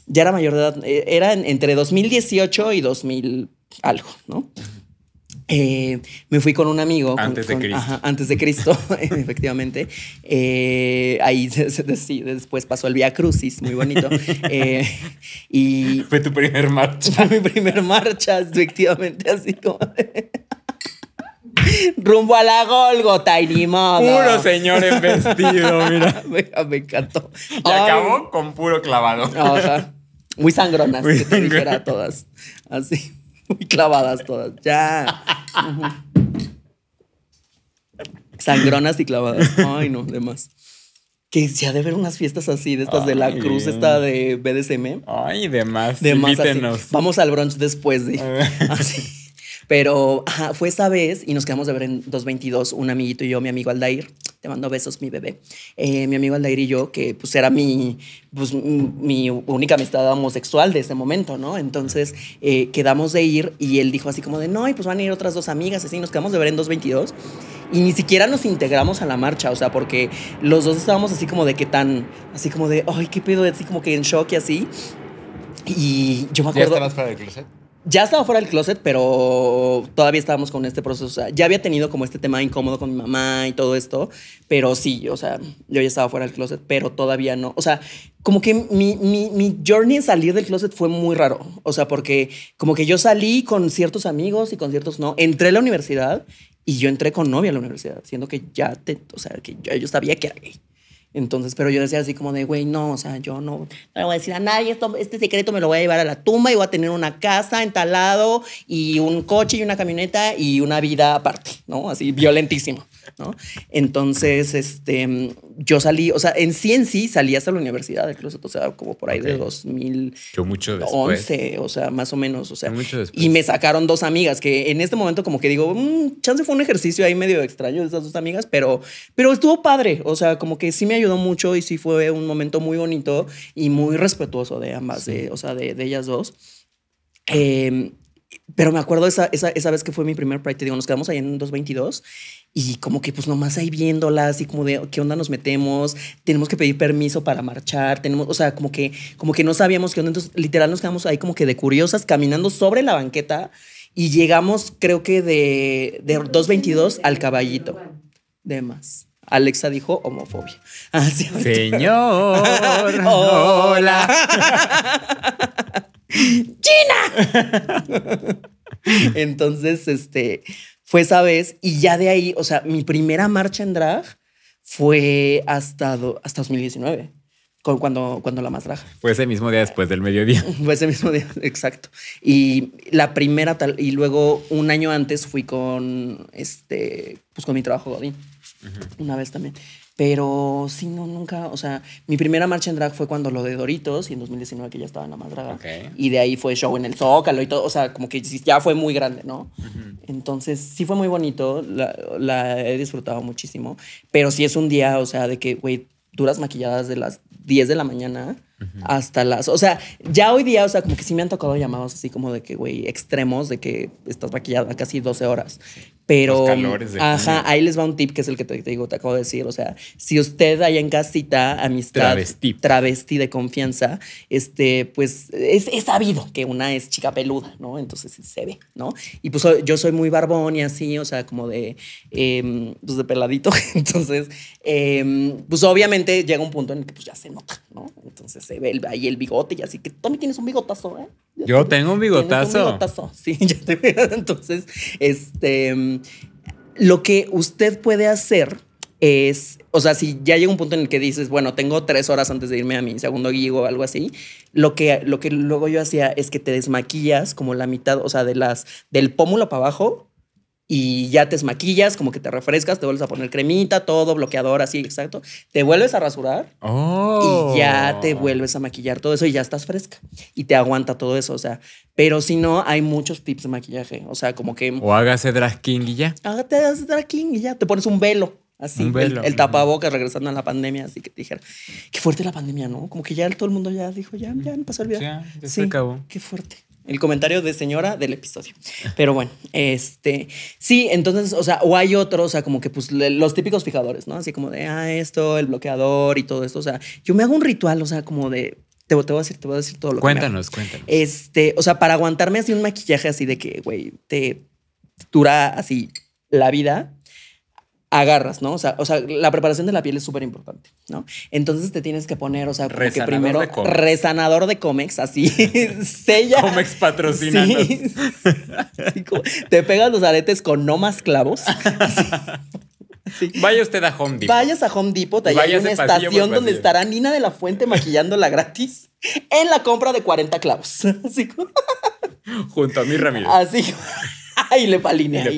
Ya era mayor de edad. Eh, era entre 2018 y 2000 algo, ¿no? Eh, me fui con un amigo. Antes de Cristo. ajá, antes de Cristo, [laughs] efectivamente. Eh, ahí [laughs] se, después pasó el Via Crucis, muy bonito. [laughs] y Fue tu primer marcha. Fue mi primer marcha, efectivamente, así como. Rumbo a la Golgota y ni modo. Puro señor en vestido, [laughs] mira. me, encantó. Y acabó con puro clavado. Muy sangronas, que te dijera todas. Así. Muy clavadas todas. Ya. Sangronas y clavadas. Ay, no, demás. Que se ha de ver unas fiestas así, de estas de la cruz, esta de BDSM. Ay, demás. así Vamos al brunch después. De, así. Pero fue esa vez y nos quedamos de ver en 222, un amiguito y yo, mi amigo Aldair, te mando besos, mi bebé, eh, mi amigo Aldair y yo, que pues era mi, pues, mi única amistad homosexual de ese momento, ¿no? Entonces eh, quedamos de ir y él dijo así como de, no, y pues van a ir otras dos amigas, así, nos quedamos de ver en 222 y ni siquiera nos integramos a la marcha, o sea, porque los dos estábamos así como de que tan, así como de, ay, qué pedo, así como que en shock y así. Y yo me acuerdo. ¿Ya para el ya estaba fuera del closet, pero todavía estábamos con este proceso. O sea, ya había tenido como este tema incómodo con mi mamá y todo esto, pero sí, o sea, yo ya estaba fuera del closet, pero todavía no. O sea, como que mi, mi, journey en salir del closet fue muy raro. O sea, porque como que yo salí con ciertos amigos y con ciertos no. Entré a la universidad y yo entré con novia a la universidad, siendo que ya, te, o sea, que yo, sabía que entonces, pero yo decía así como de, güey, no, o sea, yo no, no le voy a decir a nadie, esto, este secreto me lo voy a llevar a la tumba y voy a tener una casa entalado y un coche y una camioneta y una vida aparte, ¿no? Así violentísimo. ¿no? Entonces, este, yo salí, o sea, en sí en sí salí hasta la universidad incluso, o sea, como por ahí de 2011, o sea, más o menos, o sea. y me sacaron dos amigas que en este momento como que digo, mm, chance fue un ejercicio ahí medio extraño de esas dos amigas, pero, pero estuvo padre, o sea, como que sí me ayudó mucho y sí fue un momento muy bonito y muy respetuoso de ambas, de, o sea, de, ellas dos. Em, pero me acuerdo esa, esa, esa, vez que fue mi primer Pride, digo, nos quedamos ahí en 222 y como que pues nomás ahí viéndolas y como de qué onda nos metemos, tenemos que pedir permiso para marchar, tenemos, o sea, como que, como que no sabíamos qué onda, entonces literal nos quedamos ahí como que de curiosas caminando sobre la banqueta y llegamos creo que de, 2.22 al caballito, de más. Alexa dijo homofobia. [laughs] Ah, Señor, [laughs] hola. [laughs] ¡China! Entonces, este, fue esa vez y ya de ahí, o sea, mi primera marcha en drag fue hasta, hasta 2019. Cuando, cuando la más drag. Fue ese mismo día después del mediodía. [laughs] Fue ese mismo día, [laughs] exacto. Y la primera tal, y luego un año antes fui con este, pues con mi trabajo Godín. Una vez también. Pero sí, no, nunca, o sea, mi primera marcha en drag fue cuando lo de Doritos y en 2019 que ya estaba en la madraga. Y de ahí fue show en el Zócalo y todo, o sea, como que ya fue muy grande, ¿no? Entonces, sí fue muy bonito, la, he disfrutado muchísimo, pero sí es un día, o sea, de que, güey, duras maquilladas de las 10 de la mañana hasta las, o sea, ya hoy día, o sea, como que sí me han tocado llamados así como de que, güey, extremos, de que estás maquillada casi 12 horas. Pero, ajá, ahí les va un tip que es el que te, digo, te acabo de decir. O sea, si usted allá en casita, amistad, travesti, travesti de confianza, este, pues es, es, sabido que una es chica peluda, ¿no? Entonces se ve, ¿no? Y pues yo soy muy barbón y así, o sea, como de, em, pues de peladito. [laughs] Entonces, em, pues obviamente llega un punto en el que pues ya se nota, ¿no? Entonces se ve ahí el bigote y así que también tienes un bigotazo, ¿eh? Yo tengo un bigotazo. Un [laughs] sí, ya te Entonces, este, lo que usted puede hacer es, o sea, si ya llega un punto en el que dices, bueno, tengo tres horas antes de irme a mi segundo guigo o algo así, lo que, lo que luego yo hacía es que te desmaquillas como la mitad, o sea, de las, del pómulo para abajo, y ya te maquillas, como que te refrescas, te vuelves a poner cremita, todo, bloqueador, así, exacto. Te vuelves a rasurar oh. y ya te oh. vuelves a maquillar todo eso y ya estás fresca y te aguanta todo eso, o sea. Pero si no, hay muchos tips de maquillaje, o sea, como que... O hágase drag king y ya. Hágate drag king y ya, te pones un velo. Así, El, tapabocas regresando a la pandemia, así que te dijeron, qué fuerte la pandemia, ¿no? Como que ya todo el mundo ya dijo, ya, ya me pasó el video. sí, acabó. Qué fuerte el comentario de señora del episodio. Pero bueno, este, sí, entonces, o sea, o hay otros, o sea, como que pues los típicos fijadores, ¿no? Así como de, ah, esto, el bloqueador y todo esto, o sea, yo me hago un ritual, o sea, como de, te, te voy a decir, te voy a decir todo lo que que... Cuéntanos, cuéntanos. Este, o sea, para aguantarme así un maquillaje así de que, güey, te dura así la vida, agarras, ¿no? O sea, o sea, la preparación de la piel es súper importante, ¿no? Entonces te tienes que poner, o sea, primero resanador de cómex, así [laughs] sella. Comex patrocina. Sí, te pegas los aretes con no más clavos. [laughs] Vaya usted a Home Depot. Vayas a Home Depot, hay una estación donde estará Nina de la Fuente maquillándola gratis en la compra de 40 clavos. [laughs] Así Junto a mi Ramiro. Así. Ay, le palinea. le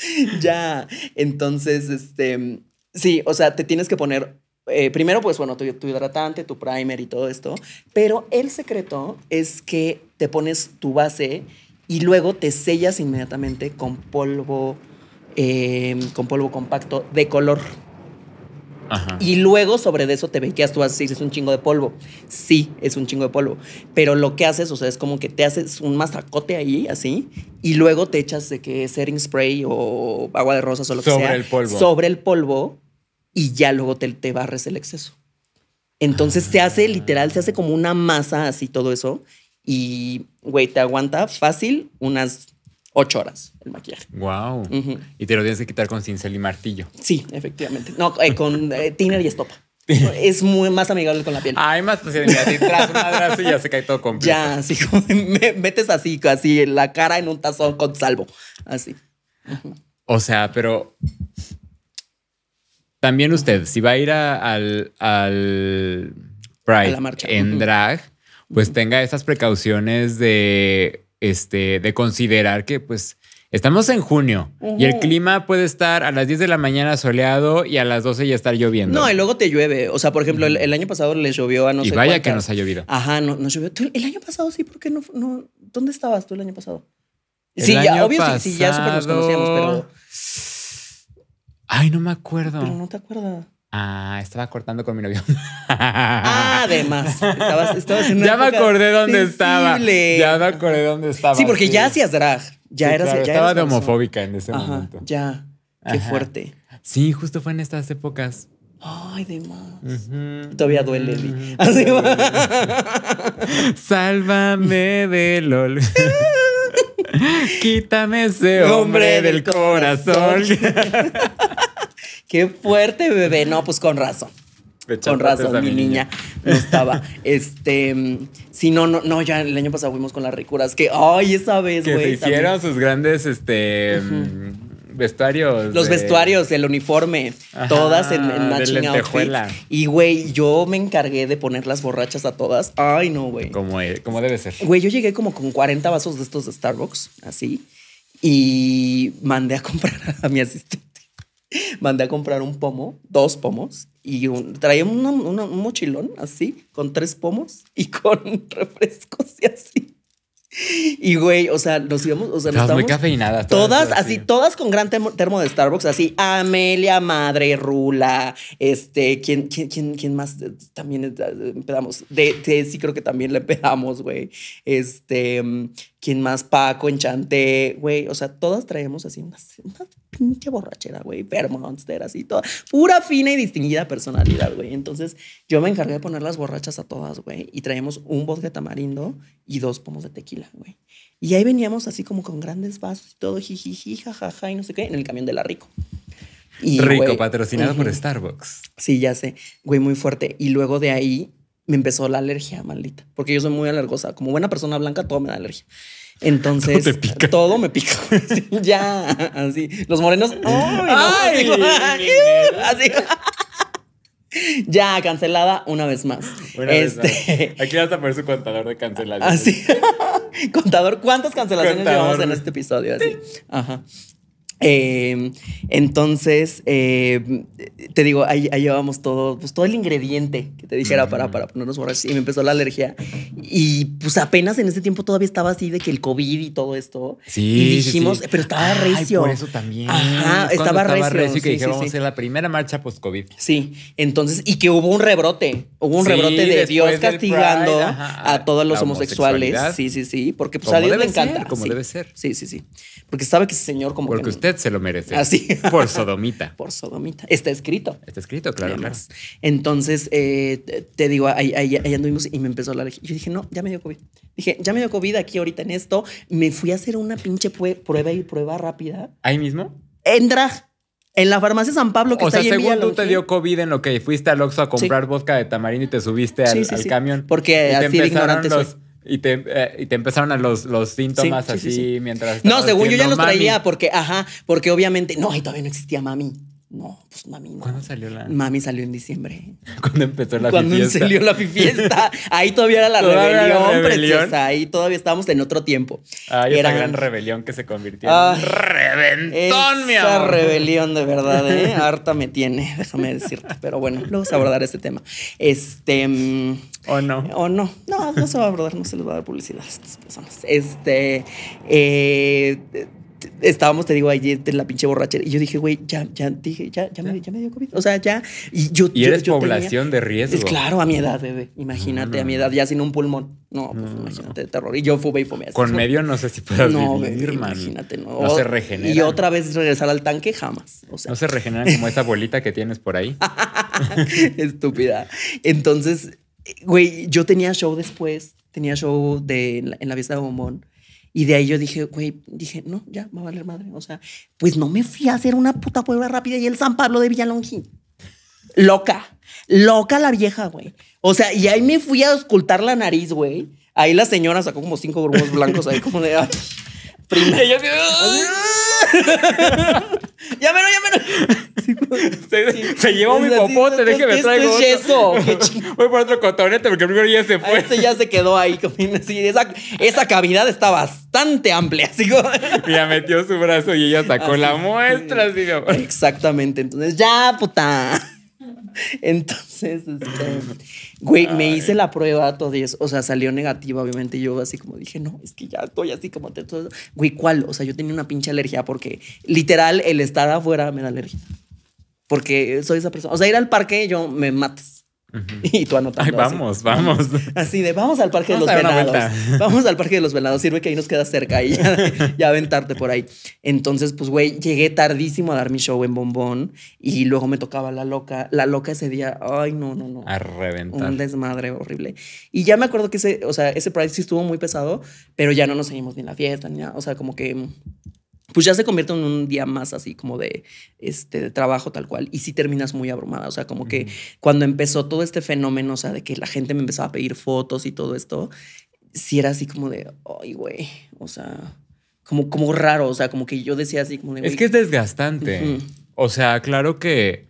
[laughs] ya. Entonces, este, sí, o sea, te tienes que poner eh, primero, pues bueno, tu, hidratante, tu primer y todo esto. Pero el secreto es que te pones tu base y luego te sellas inmediatamente con polvo, eh, con polvo compacto de color. Y luego sobre de eso te veías tú así, es un chingo de polvo. Sí, es un chingo de polvo. Pero lo que haces, o sea, es como que te haces un masacote ahí, así, y luego te echas de que setting spray o agua de rosas o lo que sea. Sobre el polvo. Sobre el polvo y ya luego te, barres el exceso. Entonces te se hace ah. literal, se hace como una masa así todo eso. Y, güey, te aguanta fácil unas ocho horas el maquillaje. Wow. Y te lo tienes que quitar con cincel y martillo. Sí, efectivamente. No, eh, con eh, y estopa. [laughs] es más amigable con la piel. Hay más facilidad. Pues, si una así ya se cae todo completo. Ya, así [laughs] metes así, así la cara en un tazón con salvo. Así. O sea, pero también usted, si va a ir al, al Pride en drag, pues tenga esas precauciones de este, de considerar que pues estamos en junio y el clima puede estar a las 10 de la mañana soleado y a las 12 ya estar lloviendo. No, y luego te llueve. O sea, por ejemplo, el, año pasado le llovió a no y vaya que nos ha llovido. Ajá, no, nos llovió. el año pasado sí, ¿por qué no, no? ¿Dónde estabas tú el año pasado? sí, ya, obvio, pasado... sí, ya súper nos conocíamos, pero... Ay, no me acuerdo. Pero no te acuerdas. Ah, estaba cortando con mi novio. ah, además. ya me acordé dónde estaba. Ya me acordé dónde estaba. Sí, porque ya hacías drag. Ya ya estaba de homofóbica en ese momento. Ya. Qué fuerte. Sí, justo fue en estas épocas. Ay, de más. Todavía duele, [laughs] así. Sálvame del olvido. [laughs] Quítame ese hombre, del, corazón. [laughs] Qué fuerte, bebé. No, pues con razón. Con razón, mi niña. no estaba. [laughs] este, si no, no, no, ya el año pasado fuimos con las ricuras. Que, ay, esa vez, güey. Que hicieron sus grandes, este. Mm, vestuarios. Los vestuarios, el uniforme, todas en, matching outfit. Y, güey, yo me encargué de poner las borrachas a todas. Ay, no, güey. Como, eh, como debe ser. Güey, yo llegué como con 40 vasos de estos de Starbucks, así y mandé a comprar a mi asistente [laughs] mandé a comprar un pomo, dos pomos, y un, traía un mochilón así, con tres pomos y [laughs] con refrescos y así. Y güey, o sea, nos íbamos, o sea, nos muy cafeinadas. Todas, así, todas con gran termo de Starbucks, así, Amelia, Madre, Rula, este, ¿quién, quién, quién, más también eh, pedamos? sí creo que también le pedamos, güey. Este, ¿Quién más? Paco, Enchante, güey. O sea, todas traemos así una, pinche borrachera, güey. monster, así toda. Pura fina y distinguida personalidad, güey. Entonces, yo me encargué de poner las borrachas a todas, güey. Y traíamos un bosque tamarindo y dos pomos de tequila, güey. Y ahí veníamos así como con grandes vasos y todo, jiji, jajaja, y no sé qué, en el camión de la Rico. Y, Rico, patrocinado por Starbucks. Sí, ya sé, güey, muy fuerte. Y luego de ahí me empezó la alergia maldita, porque yo soy muy alergosa. Como buena persona blanca, todo me da alergia. Entonces, [laughs] todo, me pica. [laughs] ya, así. Los morenos, ¡ay! así. [laughs] Ya, cancelada una vez este más. Aquí vas a poner su contador de cancelaciones. Así. contador, ¿cuántas cancelaciones llevamos en este episodio? Así. Ajá. Em, entonces, em, te digo, ahí, llevamos todo, pues todo el ingrediente que te dijera para, para ponernos borrachos y me empezó la alergia. Y pues apenas en ese tiempo todavía estaba así de que el COVID y todo esto. Sí. Y dijimos, pero estaba recio. por eso también. Ajá, estaba, recio. que sí, vamos a hacer la primera marcha post-COVID. Sí, entonces, y que hubo un rebrote. Hubo un rebrote de Dios castigando a todos los homosexuales. Sí, sí, sí. Porque pues a Dios le encanta. como debe ser. Sí, sí, sí. Porque sabe que ese señor como que se lo merece. Así. Ah, [laughs] Por sodomita. Por sodomita. Está escrito. Está escrito, claro. Entonces, eh, te digo, ahí, ahí, anduvimos y me empezó a hablar. Yo dije, no, ya me dio COVID. Dije, ya me dio COVID aquí ahorita en esto. Me fui a hacer una pinche prueba y prueba rápida. ¿Ahí mismo? En En la farmacia San Pablo que o está sea, según tú te dio COVID en lo que fuiste al Oxxo a comprar bosca de tamarindo y te subiste al, camión. Porque así de ignorante y te, eh, y te empezaron a los, los síntomas así mientras... No, según yo ya los traía porque, ajá, porque obviamente, no, y todavía no existía mami. No, pues mami no. ¿Cuándo salió la...? Mami salió en diciembre. [laughs] Cuando empezó la Cuando fiesta. salió la fiesta. Ahí todavía era la rebelión, preciosa. Ahí todavía estábamos en otro tiempo. Ah, era... gran rebelión que se convirtió en en reventón, mi amor. rebelión de verdad, ¿eh? [laughs] Harta me tiene, déjame decirte. Pero bueno, luego se abordar ese tema. Este... Mm, ¿O no? ¿O no? No, no se va a abordar, no se les va a dar publicidad a estas personas. Este... Eh, estábamos, te digo, ahí en la pinche borrachera. Y yo dije, güey, ya, ya, dije, ya, ya, me, dio COVID. O sea, ya. Y yo. Y eres población de riesgo. Es claro, a mi edad, bebé. Imagínate, a mi mm. edad, ya sin un pulmón. No, pues imagínate imagínate, terror. Y yo fumé y fumé. Con medio no sé si puedas no, vivir, Imagínate, no. No se regenera. Y otra vez regresar al tanque, jamás. O sea. No se regenera como esa bolita que tienes por ahí. [laughs] Estúpida. Entonces, güey, yo tenía show después. Tenía show de, en, la, Vista de Bombón. Y de ahí yo dije, güey, dije, no, ya, va a valer madre. O sea, pues no me fui a hacer una puta puebla rápida y el San Pablo de Villalongín. Loca, loca la vieja, güey. O sea, y ahí me fui a ocultar la nariz, güey. Ahí la señora sacó como cinco grumos blancos ahí como de... [laughs] Ah". [laughs] ¡Ya Llámelo, llámelo. ya pues. se, lo! se llevó mi popote, déjeme traigo. ¿Qué es [laughs] eso Voy por otro cotonete porque primero ya se ah, fue. Este ya se quedó ahí [laughs] comiendo. esa, esa cavidad está bastante amplia. Así Ya [laughs] metió su brazo y ella sacó la muestra. Así, Exactamente. Entonces, ya, puta. [laughs] Entonces, este, güey, me hice la prueba todo eso. O sea, salió negativa, obviamente. Yo así como dije, no, es que ya estoy así como Güey, ¿cuál? O sea, yo tenía una pinche alergia porque literal el estar afuera me da alergia. Porque soy esa persona. O sea, ir al parque yo me matas. [laughs] Y tú anotando. Ay, vamos, vamos. [laughs] Así de, vamos al Parque de los Venados. [laughs] Vamos al Parque de los Venados. Sirve que ahí nos quedas cerca y ya, aventarte por ahí. Entonces, pues, güey, llegué tardísimo a dar mi show en Bombón y luego me tocaba la loca. La loca ese día, ay, no, no, no. A reventar. Un desmadre horrible. Y ya me acuerdo que ese, o sea, ese Pride sí estuvo muy pesado, pero ya no nos seguimos ni la fiesta ni nada. O sea, como que pues ya se convierte en un día más así como de, este, trabajo tal cual. Y sí terminas muy abrumada. O sea, como que cuando empezó todo este fenómeno, o sea, de que la gente me empezaba a pedir fotos y todo esto, sí era así como de, ay, güey, o sea, como, como raro. O sea, como que yo decía así como de... Es que es desgastante. O sea, claro que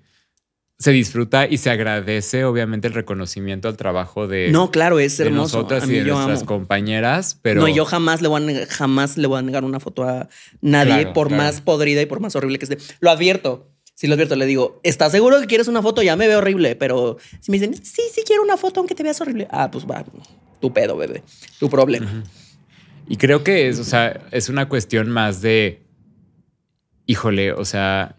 se disfruta y se agradece, obviamente, el reconocimiento al trabajo de. No, claro, es hermoso. De nosotras y de nuestras compañeras, pero. No, yo jamás le voy a negar, jamás le voy a negar una foto a nadie, por más podrida y por más horrible que esté. Lo advierto. Si lo advierto, le digo, ¿estás seguro que quieres una foto? Ya me veo horrible, pero si me dicen, sí, sí quiero una foto, aunque te veas horrible. Ah, pues va, tu pedo, bebé, tu problema. Y creo que es, o sea, es una cuestión más de, híjole, o sea,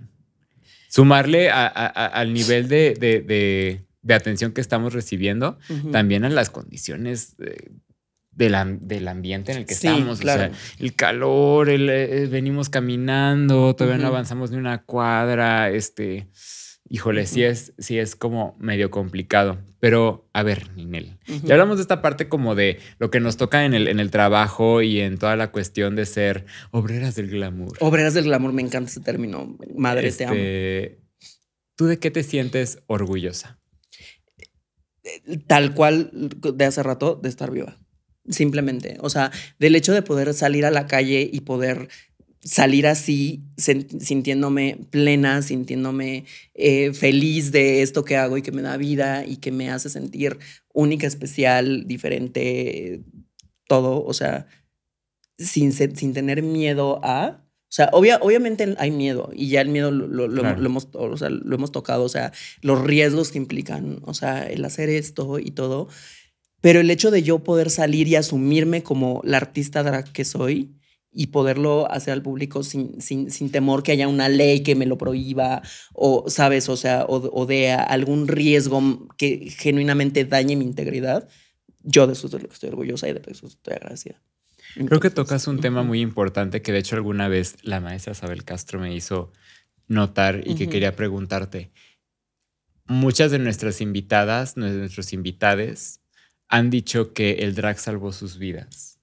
sumarle al nivel de, atención que estamos recibiendo, también a las condiciones del ambiente en el que estamos. el calor, eh, eh, venimos caminando, todavía no avanzamos ni una cuadra. Este, híjole, sí es, sí es como medio complicado. Pero, a ver, Ninel, ya hablamos de esta parte como de lo que nos toca en el, en el trabajo y en toda la cuestión de ser obreras del glamour. Obreras del glamour, me encanta ese término. Madre, te amo. Este, ¿Tú de qué te sientes orgullosa? Tal cual de hace rato, de estar viva simplemente. O sea, del hecho de poder salir a la calle y poder salir así, sintiéndome plena, sintiéndome eh, feliz de esto que hago y que me da vida y que me hace sentir única, especial, diferente, todo, o sea, sin, sin tener miedo a... O sea, obvia, obviamente hay miedo y ya el miedo lo, hemos, lo hemos tocado, o sea, los riesgos que implican, o sea, el hacer esto y todo. Pero el hecho de yo poder salir y asumirme como la artista drag que soy, y poderlo hacer al público sin, sin, temor que haya una ley que me lo prohíba o, ¿sabes? O sea, o, de algún riesgo que genuinamente dañe mi integridad. Yo de eso lo que estoy orgullosa y de eso estoy agradecida. Creo que tocas un tema muy importante que de hecho alguna vez la maestra Isabel Castro me hizo notar y que quería preguntarte. Muchas de nuestras invitadas, nuestros invitades, han dicho que el drag salvó sus vidas.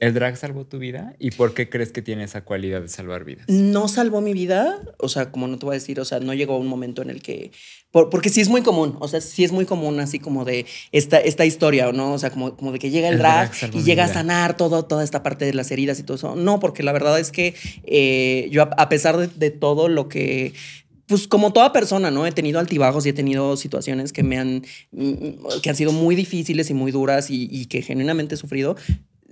¿El drag salvó tu vida? ¿Y por qué crees que tiene esa cualidad de salvar vidas? No salvó mi vida, o sea, como no te voy a decir, o sea, no llegó un momento en el que... porque sí es muy común, o sea, sí es muy común así como de esta, esta historia, ¿no? O sea, como, como de que llega el, drag, y llega a sanar todo, toda esta parte de las heridas y todo eso. No, porque la verdad es que eh, yo a, pesar de, todo lo que pues como toda persona, ¿no? He tenido altibajos y he tenido situaciones que me han, mm, que han sido muy difíciles y muy duras y, y que genuinamente he sufrido,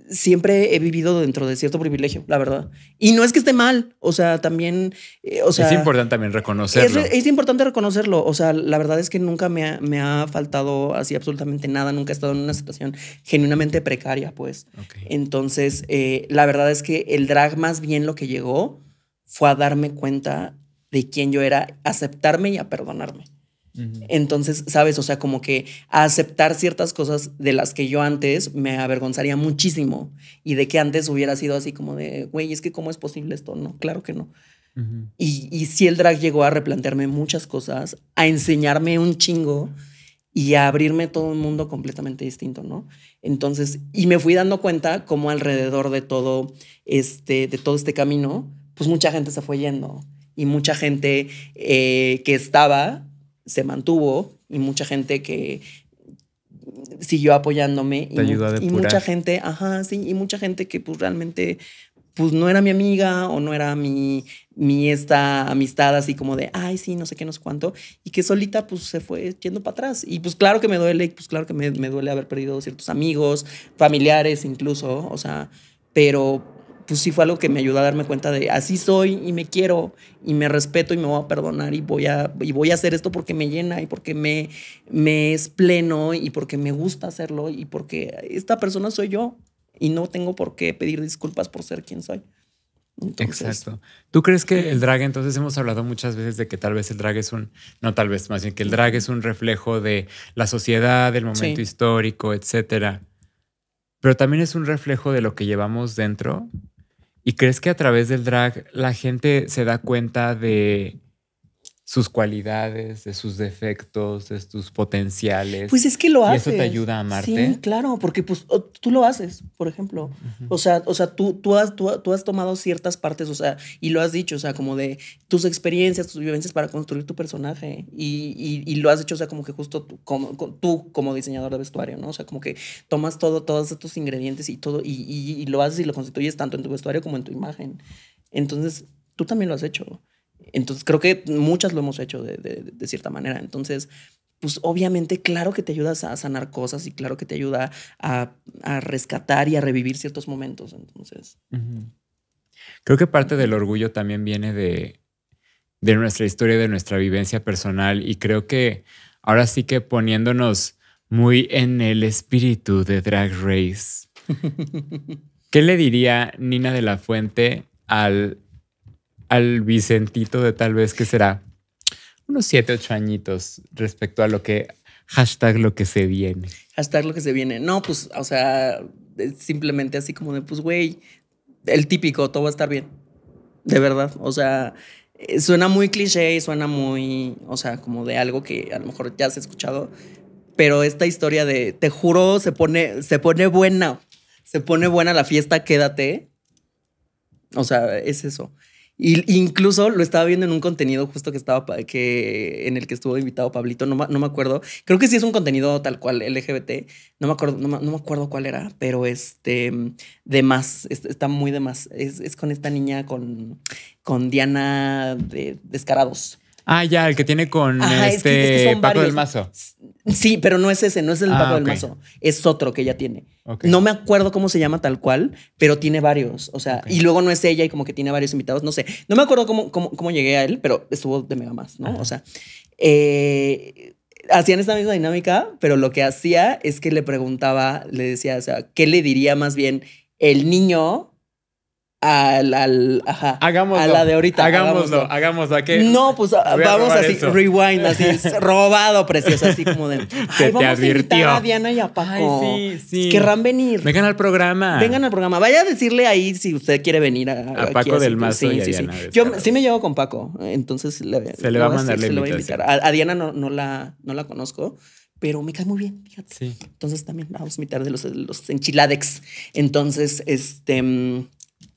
siempre he vivido dentro de cierto privilegio, la verdad. Y no es que esté mal, o sea, también, eh, o sea... Es importante también reconocerlo. Es, importante reconocerlo, o sea, la verdad es que nunca me ha, me ha, faltado así absolutamente nada, nunca he estado en una situación genuinamente precaria, pues. Entonces, eh, la verdad es que el drag más bien lo que llegó fue a darme cuenta de quién yo era, aceptarme y a perdonarme. Entonces, ¿sabes? O sea, como que aceptar ciertas cosas de las que yo antes me avergonzaría muchísimo y de que antes hubiera sido así como de, güey, es que cómo es posible esto, no, claro que no. y, y el drag llegó a replantearme muchas cosas, a enseñarme un chingo y a abrirme todo un mundo completamente distinto, ¿no? Entonces, y me fui dando cuenta como alrededor de todo este, de todo este camino, pues mucha gente se fue yendo y mucha gente eh, que estaba se mantuvo y mucha gente que siguió apoyándome y, y mucha gente, ajá, sí, y mucha gente que pues realmente pues no era mi amiga o no era mi, mi esta amistad así como de, ay, sí, no sé qué, no sé cuánto, y que solita pues se fue yendo para atrás. Y pues claro que me duele, pues claro que me, me duele haber perdido ciertos amigos, familiares incluso, o sea, pero pues sí fue algo que me ayudó a darme cuenta de así soy y me quiero y me respeto y me voy a perdonar y voy a, y voy a hacer esto porque me llena y porque me, me es pleno y porque me gusta hacerlo y porque esta persona soy yo y no tengo por qué pedir disculpas por ser quien soy. Exacto. ¿Tú crees que el drag, entonces hemos hablado muchas veces de que tal vez el drag es un, no tal vez, más bien que el drag es un reflejo de la sociedad, del momento histórico, etcétera? Pero también es un reflejo de lo que llevamos dentro ¿Y crees que a través del drag la gente se da cuenta de sus cualidades, de sus defectos, de tus potenciales. Pues es que lo haces. Y eso te ayuda a amarte. Sí, claro, porque pues tú lo haces, por ejemplo. O sea, o sea tú, tú, has, tú, has tomado ciertas partes, o sea, y lo has dicho, o sea, como de tus experiencias, tus vivencias para construir tu personaje. Y, y, lo has hecho, o sea, como que justo tú como, tú como diseñador de vestuario, ¿no? O sea, como que tomas todo, todos estos ingredientes y todo, y lo haces y lo constituyes tanto en tu vestuario como en tu imagen. Entonces, tú también lo has hecho. Entonces creo que muchas lo hemos hecho de, cierta manera. Entonces, pues obviamente, claro que te ayudas a sanar cosas y claro que te ayuda a, rescatar y a revivir ciertos momentos. Entonces. Creo que parte del orgullo también viene de, de nuestra historia, de nuestra vivencia personal y creo que ahora sí que poniéndonos muy en el espíritu de Drag Race, [laughs] ¿qué le diría Nina de la Fuente al al Vicentito de tal vez que será unos 7, 8 añitos respecto a lo que hashtag lo que se viene. Hashtag lo que se viene. No, pues, o sea, simplemente así como de, pues, güey, el típico, todo va a estar bien. De verdad. O sea, eh, suena muy cliché y suena muy, o sea, como de algo que a lo mejor ya has escuchado, pero esta historia de, te juro, se pone, se pone buena, se pone buena la fiesta, quédate. O sea, es eso. Y incluso lo estaba viendo en un contenido justo que estaba que en el que estuvo invitado Pablito, no, me acuerdo. Creo que sí es un contenido tal cual LGBT, no me acuerdo, no, me acuerdo cuál era, pero este de más, está muy de más. Es, con esta niña con, con Diana de Descarados. Ah, ya, el que tiene con este Paco del Mazo. Sí, pero no es ese, no es el ah, Paco del Mazo. Es otro que ella tiene. No me acuerdo cómo se llama tal cual, pero tiene varios. O sea, y luego no es ella y como que tiene varios invitados. No sé. No me acuerdo cómo, cómo, llegué a él, pero estuvo de mega más, ¿no? O sea, eh, hacían esta misma dinámica, pero lo que hacía es que le preguntaba, le decía, o sea, ¿qué le diría más bien el niño a la de ahorita. Hagámoslo, hagámoslo. ¿a qué? No, pues vamos así, rewind, así, [laughs] robado, precioso así como de. [laughs] te vamos advirtió. A, invitar a Diana y a Paco. sí, sí. Querrán venir. Vengan al programa. Vengan al programa. Vaya a decirle ahí si usted quiere venir a, a Paco del Mazo. Sí, y a sí, Diana sí. Yo sí me llevo con Paco, entonces le, se le va a mandar decir, la Se a Diana no, no, la, no la conozco pero me cae muy bien, fíjate. Entonces también vamos a mitad de los, los enchiladex. Entonces, este, mm,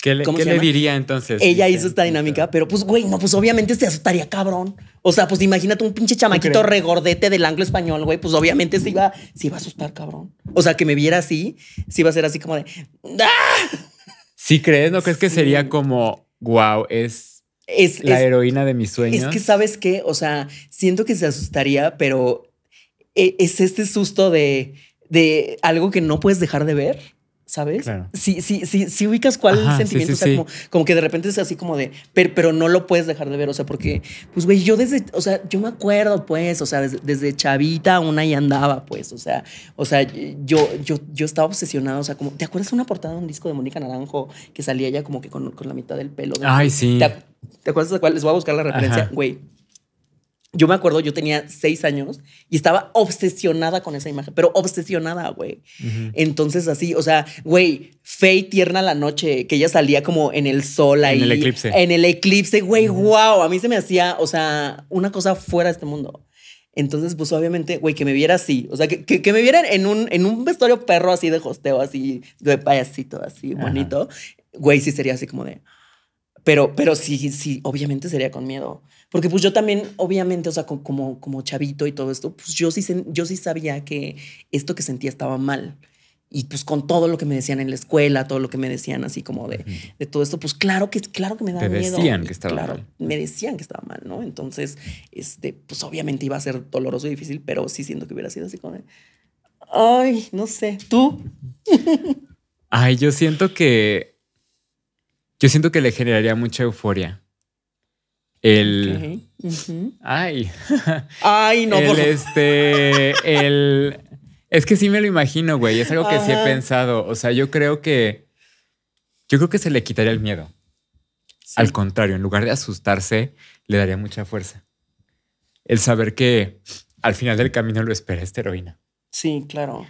¿Qué le, diría entonces? Ella hizo esta dinámica, pero pues, güey, no, pues obviamente se asustaría cabrón. O sea, pues imagínate un pinche chamaquito regordete del anglo español, güey, pues obviamente se iba, se iba a asustar, cabrón. O sea, que me viera así, se iba a ser así como de... ¡Ah!". ¿Sí crees? ¿No crees que sería como, wow, es, la heroína de mis sueños? Es que, ¿sabes qué? O sea, siento que se asustaría, pero e, es este susto de, de algo que no puedes dejar de ver. ¿Sabes? Sí, sí, sí, sí ubicas cuál el sentimiento. como, que de repente es así como de, pero, pero, no lo puedes dejar de ver. O sea, porque, pues, güey, yo desde, o sea, yo me acuerdo, pues, o sea, desde, chavita una y andaba, pues, o sea, o sea, yo, yo, yo estaba obsesionado. O sea, como, ¿te acuerdas una portada de un disco de Mónica Naranjo que salía ya como que con, la mitad del pelo? Ay, sí. ¿Te, acuerdas de cuál? Les voy a buscar la referencia, güey yo me acuerdo, yo tenía seis años y estaba obsesionada con esa imagen, pero obsesionada, güey. Entonces, así, o sea, güey, y tierna la noche, que ella salía como en el sol ahí. En el eclipse. En el eclipse, güey, wow. A mí se me hacía, o sea, una cosa fuera de este mundo. Entonces, pues obviamente, güey, que me viera así. O sea, que, me vieran en un, en un vestuario perro así de hosteo, así, de payasito, así, bonito. Güey, sí sería así como de. Pero, pero sí, sí, obviamente sería con miedo. Porque pues yo también, obviamente, o sea, como, como chavito y todo esto, pues yo sí, yo sí sabía que esto que sentía estaba mal. Y pues con todo lo que me decían en la escuela, todo lo que me decían así como de, de todo esto, pues claro que, claro que me daba miedo. Me decían que estaba claro, mal. Me decían que estaba mal, ¿no? Entonces, este, pues obviamente iba a ser doloroso y difícil, pero sí siento que hubiera sido así con él. ay, no sé, ¿tú? [laughs] ay, yo siento que, yo siento que le generaría mucha euforia. El. Ay. [laughs] Ay, no. este. El. Es que sí me lo imagino, güey. Es algo que sí he pensado. O sea, yo creo que. Yo creo que se le quitaría el miedo. Al contrario, en lugar de asustarse, le daría mucha fuerza. El saber que al final del camino lo espera esta heroína. Sí, claro.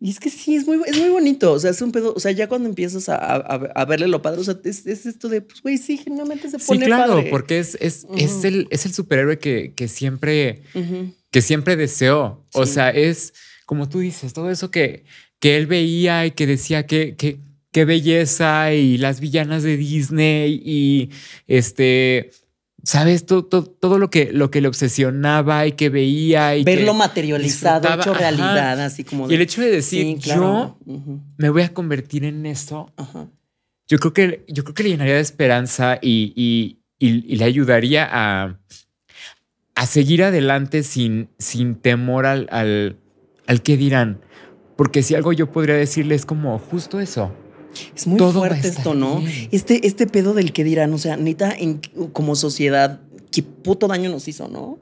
Y es que sí, es muy, muy bonito. O sea, es un pedo. O sea, ya cuando empiezas a, a, verle lo padre, o sea, es, esto de, pues, güey, sí, genuinamente se pone. Sí, claro, porque es, es, el, superhéroe que, que siempre, que siempre deseó. O sea, es como tú dices, todo eso que, que él veía y que decía que, que, qué belleza y las villanas de Disney y este ¿Sabes? Todo, todo, lo, que, lo que le obsesionaba y que veía. Y Verlo materializado, hecho realidad, así como. y el hecho de decir, yo me voy a convertir en esto, Yo, creo que, yo creo que le llenaría de esperanza y, le ayudaría a, a seguir adelante sin, sin temor al, al, al que dirán. Porque si algo yo podría decirle es como justo eso. Es muy fuerte esto, ¿no? Este, este pedo del que dirán, o sea, neta, en, como sociedad, qué puto daño nos hizo, ¿no?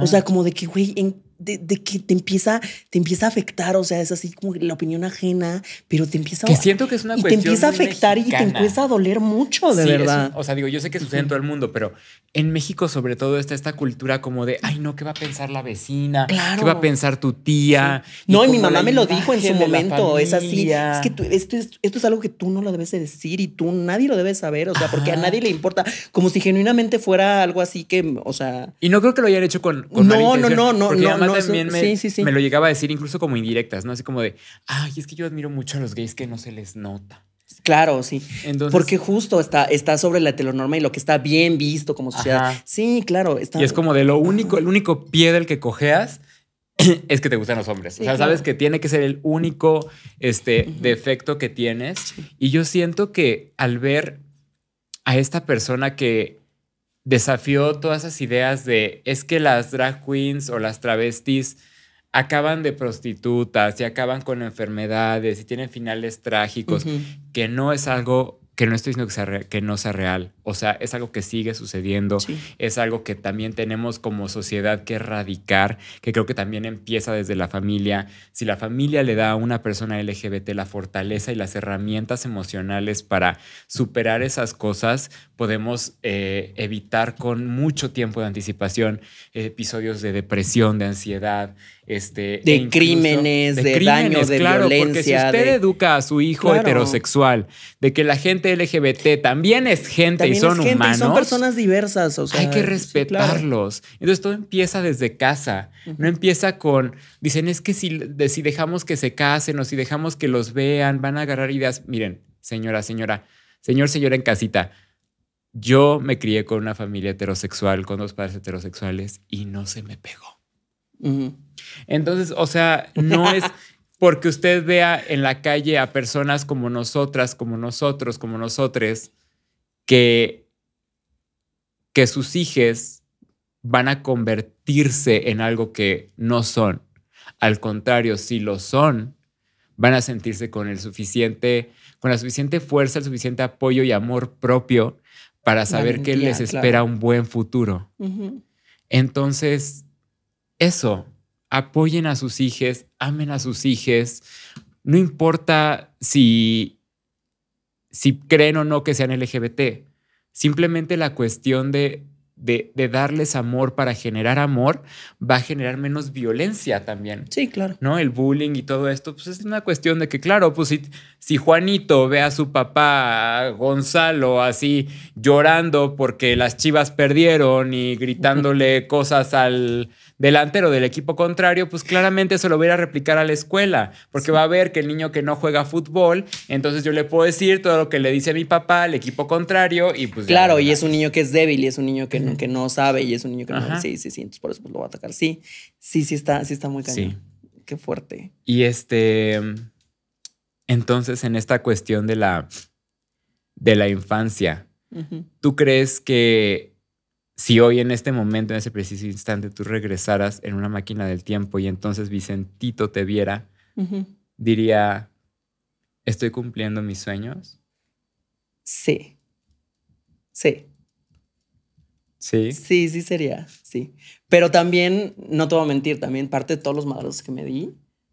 O sea, como de que, güey, ¿en de, que te empieza, te empieza a afectar, o sea, es así como la opinión ajena, pero te empieza que siento que es una y te empieza a afectar y te empieza a doler mucho, de verdad. o sea, digo, yo sé que sucede en todo el mundo, pero en México sobre todo está esta cultura como de, ay, no, ¿qué va a pensar la vecina? ¿Qué va a pensar tu tía? no, y mi mamá me lo dijo en su momento, es así. Es que esto, es, esto es algo que tú no lo debes decir y tú nadie lo debe saber, o sea, porque a nadie le importa, como si genuinamente fuera algo así que, o sea... Y no creo que lo hayan hecho con... con no, no, no, no, no, no, también me, me, lo llegaba a decir incluso como indirectas, ¿no? Así como de, ay, es que yo admiro mucho a los gays que no se les nota. Claro, sí. Porque justo está, está sobre la telonorma y lo que está bien visto como sociedad. Sí, claro. Y es como de lo único, el único pie del que cojeas [clears throat] es que te gustan los hombres. o sea, sabes que tiene que ser el único este, defecto que tienes. Y yo siento que al ver a esta persona que desafió todas esas ideas de es que las drag queens o las travestis acaban de prostitutas y acaban con enfermedades y tienen finales trágicos, que no es algo que no estoy diciendo que no sea real, o sea, es algo que sigue sucediendo, es algo que también tenemos como sociedad que erradicar, que creo que también empieza desde la familia. Si la familia le da a una persona LGBT la fortaleza y las herramientas emocionales para superar esas cosas, podemos eh, evitar con mucho tiempo de anticipación episodios de depresión, de ansiedad, este, e de, crímenes, de, de, daños, de claro, violencia. Porque si usted educa a su hijo heterosexual de que la gente LGBT también es gente son son personas diversas. hay que respetarlos. Entonces todo empieza desde casa. No empieza con, dicen, es que si, si dejamos que se casen o si dejamos que los vean, van a agarrar ideas. Miren, señora, señora, señor, señora en casita. Yo me crié con una familia heterosexual, con dos padres heterosexuales y no se me pegó. Entonces, o sea, no es [laughs] porque usted vea en la calle a personas como nosotras, como nosotros, como nosotres, que, sus hijos van a convertirse en algo que no son. Al contrario, si lo son, van a sentirse con el suficiente, con la suficiente fuerza, el suficiente apoyo y amor propio para saber que les espera un buen futuro. Entonces, eso, apoyen a sus hijos, amen a sus hijos, no importa si si creen o no que sean LGBT. Simplemente la cuestión de, de, darles amor para generar amor va a generar menos violencia también. Sí, claro. ¿No? El bullying y todo esto, pues es una cuestión de que, claro, pues si, Juanito ve a su papá Gonzalo así llorando porque las chivas perdieron y gritándole [laughs] cosas al delantero del equipo contrario, pues claramente se lo voy a replicar a la escuela, porque va a ver que el niño que no juega fútbol, entonces yo le puedo decir todo lo que le dice a mi papá al equipo contrario y pues... Claro, y es un niño que es débil y es un niño que, no, sabe y es un niño que no... Sí, sí, sí, entonces por eso pues lo va a atacar. Sí, sí, sí está, sí está muy cañón. Qué fuerte. Y este... Entonces, en esta cuestión de la, de la infancia, ¿tú crees que si hoy en este momento, en ese preciso instante, tú regresaras en una máquina del tiempo y entonces Vicentito te viera, diría, ¿estoy cumpliendo mis sueños? Sí. Sí. Sí. Sí, sí sería, sí. Pero también, no te voy a mentir, también parte de todos los malos que me di,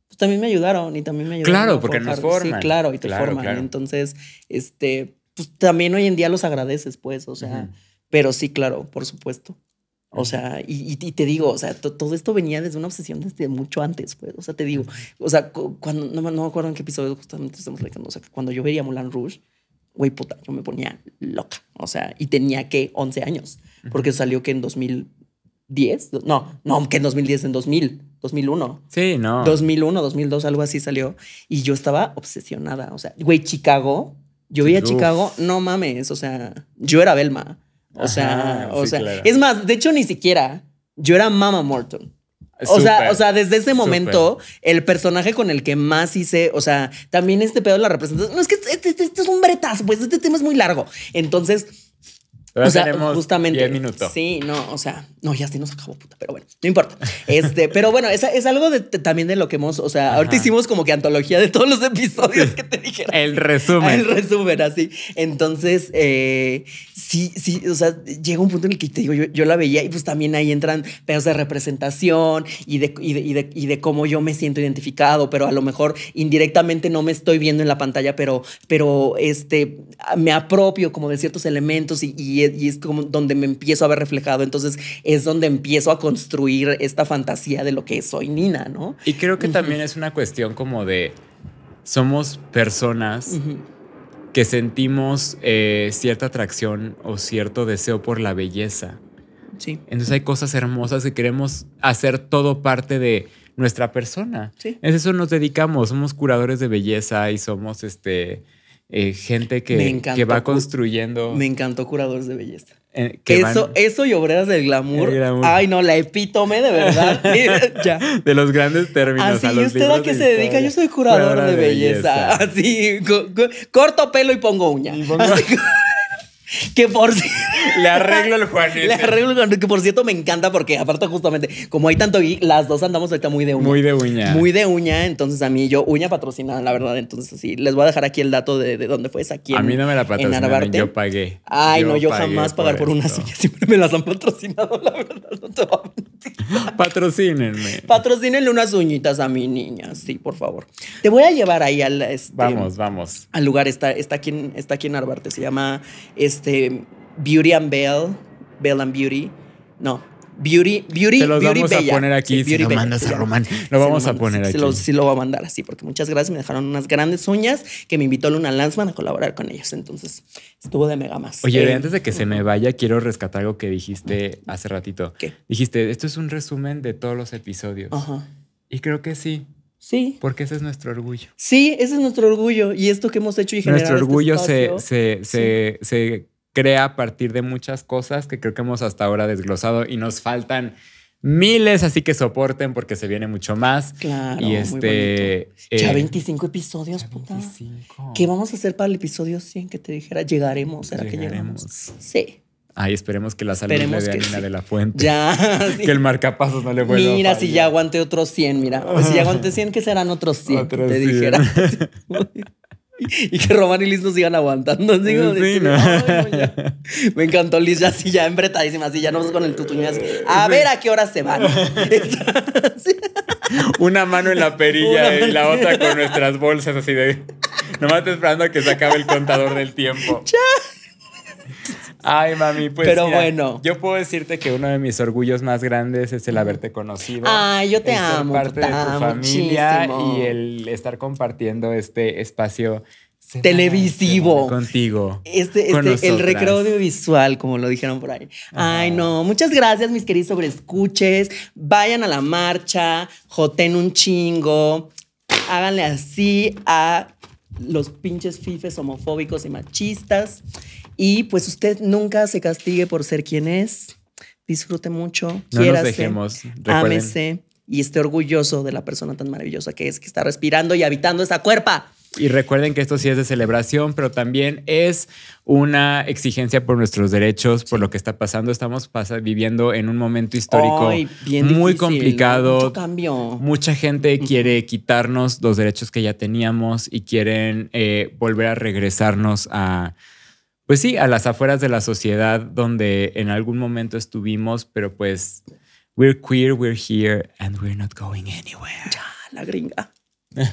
pues también me ayudaron y también me ayudaron. Claro, porque nos forman. Sí, claro, y te forman. Entonces, este, pues también hoy en día los agradeces, pues, o sea... Pero sí, claro, por supuesto. O sea, y, te digo, o sea, todo esto venía desde una obsesión desde mucho antes, pues. O sea, te digo, o sea, cuando, no, me acuerdo en qué episodio justamente estamos hablando o sea, cuando yo veía Mulan Rouge, güey, puta, yo me ponía loca. O sea, y tenía que 11 años, porque salió que en 2010, no, no, que en 2010, en 2000, 2001. Sí, no. 2001, 2002, algo así salió. Y yo estaba obsesionada. O sea, güey, Chicago, yo veía Chicago, no mames, o sea, yo era Belma. O sea, o sea. Es más, de hecho, ni siquiera. Yo era Mama Morton. O sea, o sea, desde ese momento, el personaje con el que más hice, o sea, también este pedo la representa. No, es que este, este, este, es un bretazo, pues este tema es muy largo. Entonces, o sea, justamente. 10 Sí, no, o sea, no, ya sí nos acabó, puta, pero bueno, no importa. Este, [laughs] pero bueno, es, es algo también de lo que hemos, o sea, ahorita hicimos como que antología de todos los episodios que te dijeron. El resumen. El resumen, así. Entonces, eh, sí, sí, o sea, llega un punto en el que te digo, yo, la veía y pues también ahí entran pedos de representación y de, y de, cómo yo me siento identificado, pero a lo mejor indirectamente no me estoy viendo en la pantalla, pero, pero este, me apropio como de ciertos elementos y, y y es como donde me empiezo a ver reflejado. Entonces es donde empiezo a construir esta fantasía de lo que soy Nina, ¿no? Y creo que también es una cuestión como de somos personas que sentimos eh, cierta atracción o cierto deseo por la belleza. Sí. Entonces hay cosas hermosas que queremos hacer todo parte de nuestra persona. Sí. Es eso nos dedicamos, somos curadores de belleza y somos este eh, gente que, que, va construyendo. Me encantó curadores de belleza. Eh, eso, eso y obreras del glamour. Ay, no, la epítome de verdad. [laughs] De los grandes términos. Así, usted a qué se dedica, yo soy curador de, belleza. [laughs] Así, corto pelo y pongo uña. [laughs] Que por [laughs] Le arreglo el Juanete. Le arreglo el Juanete, que por cierto me encanta porque aparte justamente, como hay tanto geek, las dos andamos ahorita muy de uña. Muy de uña. Muy de uña, entonces a mí yo, uña patrocinada, la verdad, entonces así les voy a dejar aquí el dato de, de dónde fue esa aquí. A mí no me la patrocinaron, yo pagué. Ay, no, yo jamás pagar por, unas uñas, [laughs] siempre me las han patrocinado, la verdad, no te a Patrocínenme. Patrocínenle unas uñitas a mi niña, sí, por favor. Te voy a llevar ahí al... Este, vamos, vamos. Al lugar, está, está, aquí, en, está aquí en Narvarte, se llama este, Beauty and Belle, Belle and Beauty, no, Beauty, Beauty, Se los vamos a poner aquí si lo mandas a Román. Lo vamos a poner aquí. Lo, sí lo voy a mandar así, porque muchas gracias. Me dejaron unas grandes uñas que me invitó Luna Lanzman a colaborar con ellos. Entonces, estuvo de mega más. Oye, eh, antes de que se me vaya, quiero rescatar algo que dijiste hace ratito. ¿Qué? Dijiste, esto es un resumen de todos los episodios. Ajá. Y creo que sí. Sí. Porque ese es nuestro orgullo. Sí, ese es nuestro orgullo. Y esto que hemos hecho y generado. Nuestro este orgullo se, se, se, se crea a partir de muchas cosas que creo que hemos hasta ahora desglosado y nos faltan miles, así que soporten porque se viene mucho más. Claro. Y este. Eh, ya 25 episodios, puta. ¿Qué vamos a hacer para el episodio 100 que te dijera? Llegaremos, ¿será que llegaremos? Sí. Ay, esperemos que la salud le dé de la Fuente. Ya. [laughs] Que el marcapasos no le vuelva Mira, si ya aguante otros 100, mira. si ya aguante 100, que serán otros 100? te dijera. [laughs] y que Román y Liz nos sigan aguantando. digo. sí, no. Me encantó Liz, ya así, ya embretadísima, así, ya no con el tutuño, así. A ver a qué hora se van. [laughs] Una mano en la perilla y la otra con nuestras bolsas, así de. Nomás te esperando a que se acabe el contador del tiempo. ¡Chao! Ay, mami, pues. Pero bueno. Yo puedo decirte que uno de mis orgullos más grandes es el haberte conocido. Ay, ah, yo te amo. Ser parte de tu familia y el estar compartiendo este espacio televisivo contigo. Este, este el recreo audiovisual, como lo dijeron por ahí. Ay, no. Muchas gracias, mis queridos sobreescuches. Vayan a la marcha, joten un chingo. Háganle así a los pinches fifes homofóbicos y machistas. Y pues usted nunca se castigue por ser quien es. Disfrute mucho. No nos dejemos. Ámese y esté orgulloso de la persona tan maravillosa que es, que está respirando y habitando esa cuerpa. Y recuerden que esto sí es de celebración, pero también es una exigencia por nuestros derechos, por lo que está pasando. Estamos viviendo en un momento histórico muy complicado. Mucho cambio. Mucha gente quiere quitarnos los derechos que ya teníamos y quieren eh, volver a regresarnos a pues sí, a las afueras de la sociedad donde en algún momento estuvimos, pero pues we're queer, we're here and we're not going anywhere. Ya, la gringa.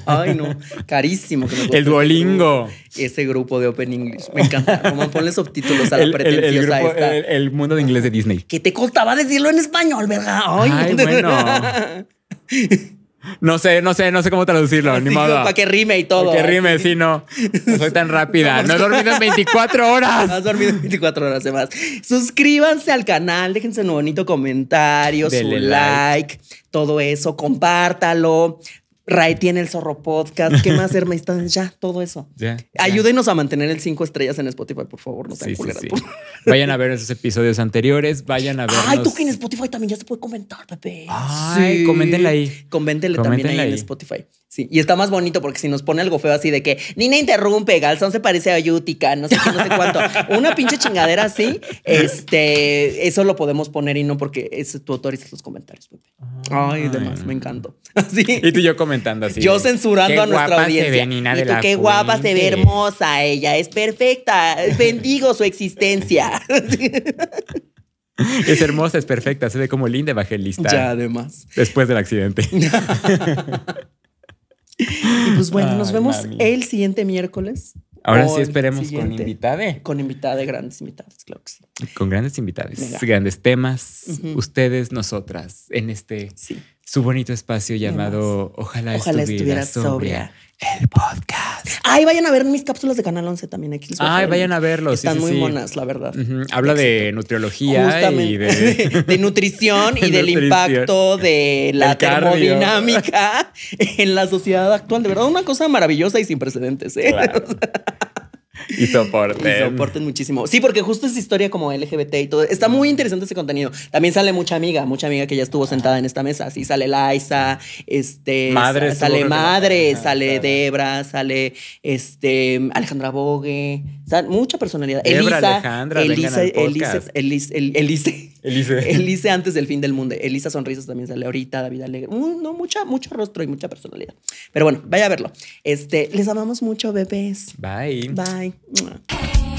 Ay, no, carísimo. Que me el Duolingo. Ese grupo de Open English. Me encanta. Como ponle subtítulos a la el, pretenciosa el, mundo de inglés de Disney. Que te costaba decirlo en español, ¿verdad? Ay bueno. [laughs] No sé, no sé, no sé cómo traducirlo, ni modo. Para que rime y todo. Para que rime, sí, no. soy tan rápida. No he dormido en 24 [laughs] horas. No has dormido 24 horas, además. Suscríbanse al canal, déjense un bonito comentario, su like, todo eso, compártalo. Ray tiene el Zorro Podcast, ¿qué más, Herma? [laughs] Ya, todo eso. Ayúdenos a mantener el 5 estrellas en Spotify, por favor, no te sí, Sí, [laughs] Vayan a ver esos episodios anteriores, vayan a ver. Ay, tú que en Spotify también ya se puede comentar, Pepe. Ay, coméntenle ahí. Coméntenle, también ahí, en Spotify y está más bonito porque si nos pone algo feo así de que Nina interrumpe, Galzón se parece a Yutica, no sé no sé cuánto. Una pinche chingadera así, este, eso lo podemos poner y no porque es, tú autorizas los comentarios, Ay, además, demás, me encantó. [laughs] y tú y yo comentando así. Yo censurando a nuestra audiencia. Ve, Nina qué guapa se ve hermosa ella, es perfecta. Bendigo su existencia. [laughs] Es hermosa, es perfecta, se ve como linda evangelista. Ya, además. Después del accidente. [laughs] Y pues bueno, nos vemos el siguiente miércoles. Ahora sí esperemos con invitade. Con invitade, grandes invitadas, claro sí. Con grandes invitadas, grandes temas, ustedes, nosotras, en este su bonito espacio llamado Ojalá, Ojalá estuviera, sobria el podcast. Ay, vayan a ver mis cápsulas de Canal 11 también. Aquí Ay, vayan a verlos. Están muy monas, la verdad. Habla de nutriología y [laughs] de... nutrición y [laughs] del impacto de la termodinámica [laughs] en la sociedad actual. De verdad, una cosa maravillosa y sin precedentes. ¿eh? [laughs] Y soporten. Y soporten muchísimo. Sí, porque justo es historia como LGBT y todo. Está muy interesante ese contenido. También sale mucha amiga, mucha amiga que ya estuvo sentada en esta mesa. Sí, sale Laisa, este. Madre. Sale Madre, sale Debra, sale este, Alejandra Bogue mucha personalidad. Elisa, Alejandra, Elisa, Elisa, Elisa, Elisa, [laughs] Elisa, antes del fin del mundo. Elisa Sonrisas también sale ahorita, David Alegre. no, mucha, mucho rostro y mucha personalidad. Pero bueno, vaya a verlo. Este, les amamos mucho, bebés. Bye. Bye.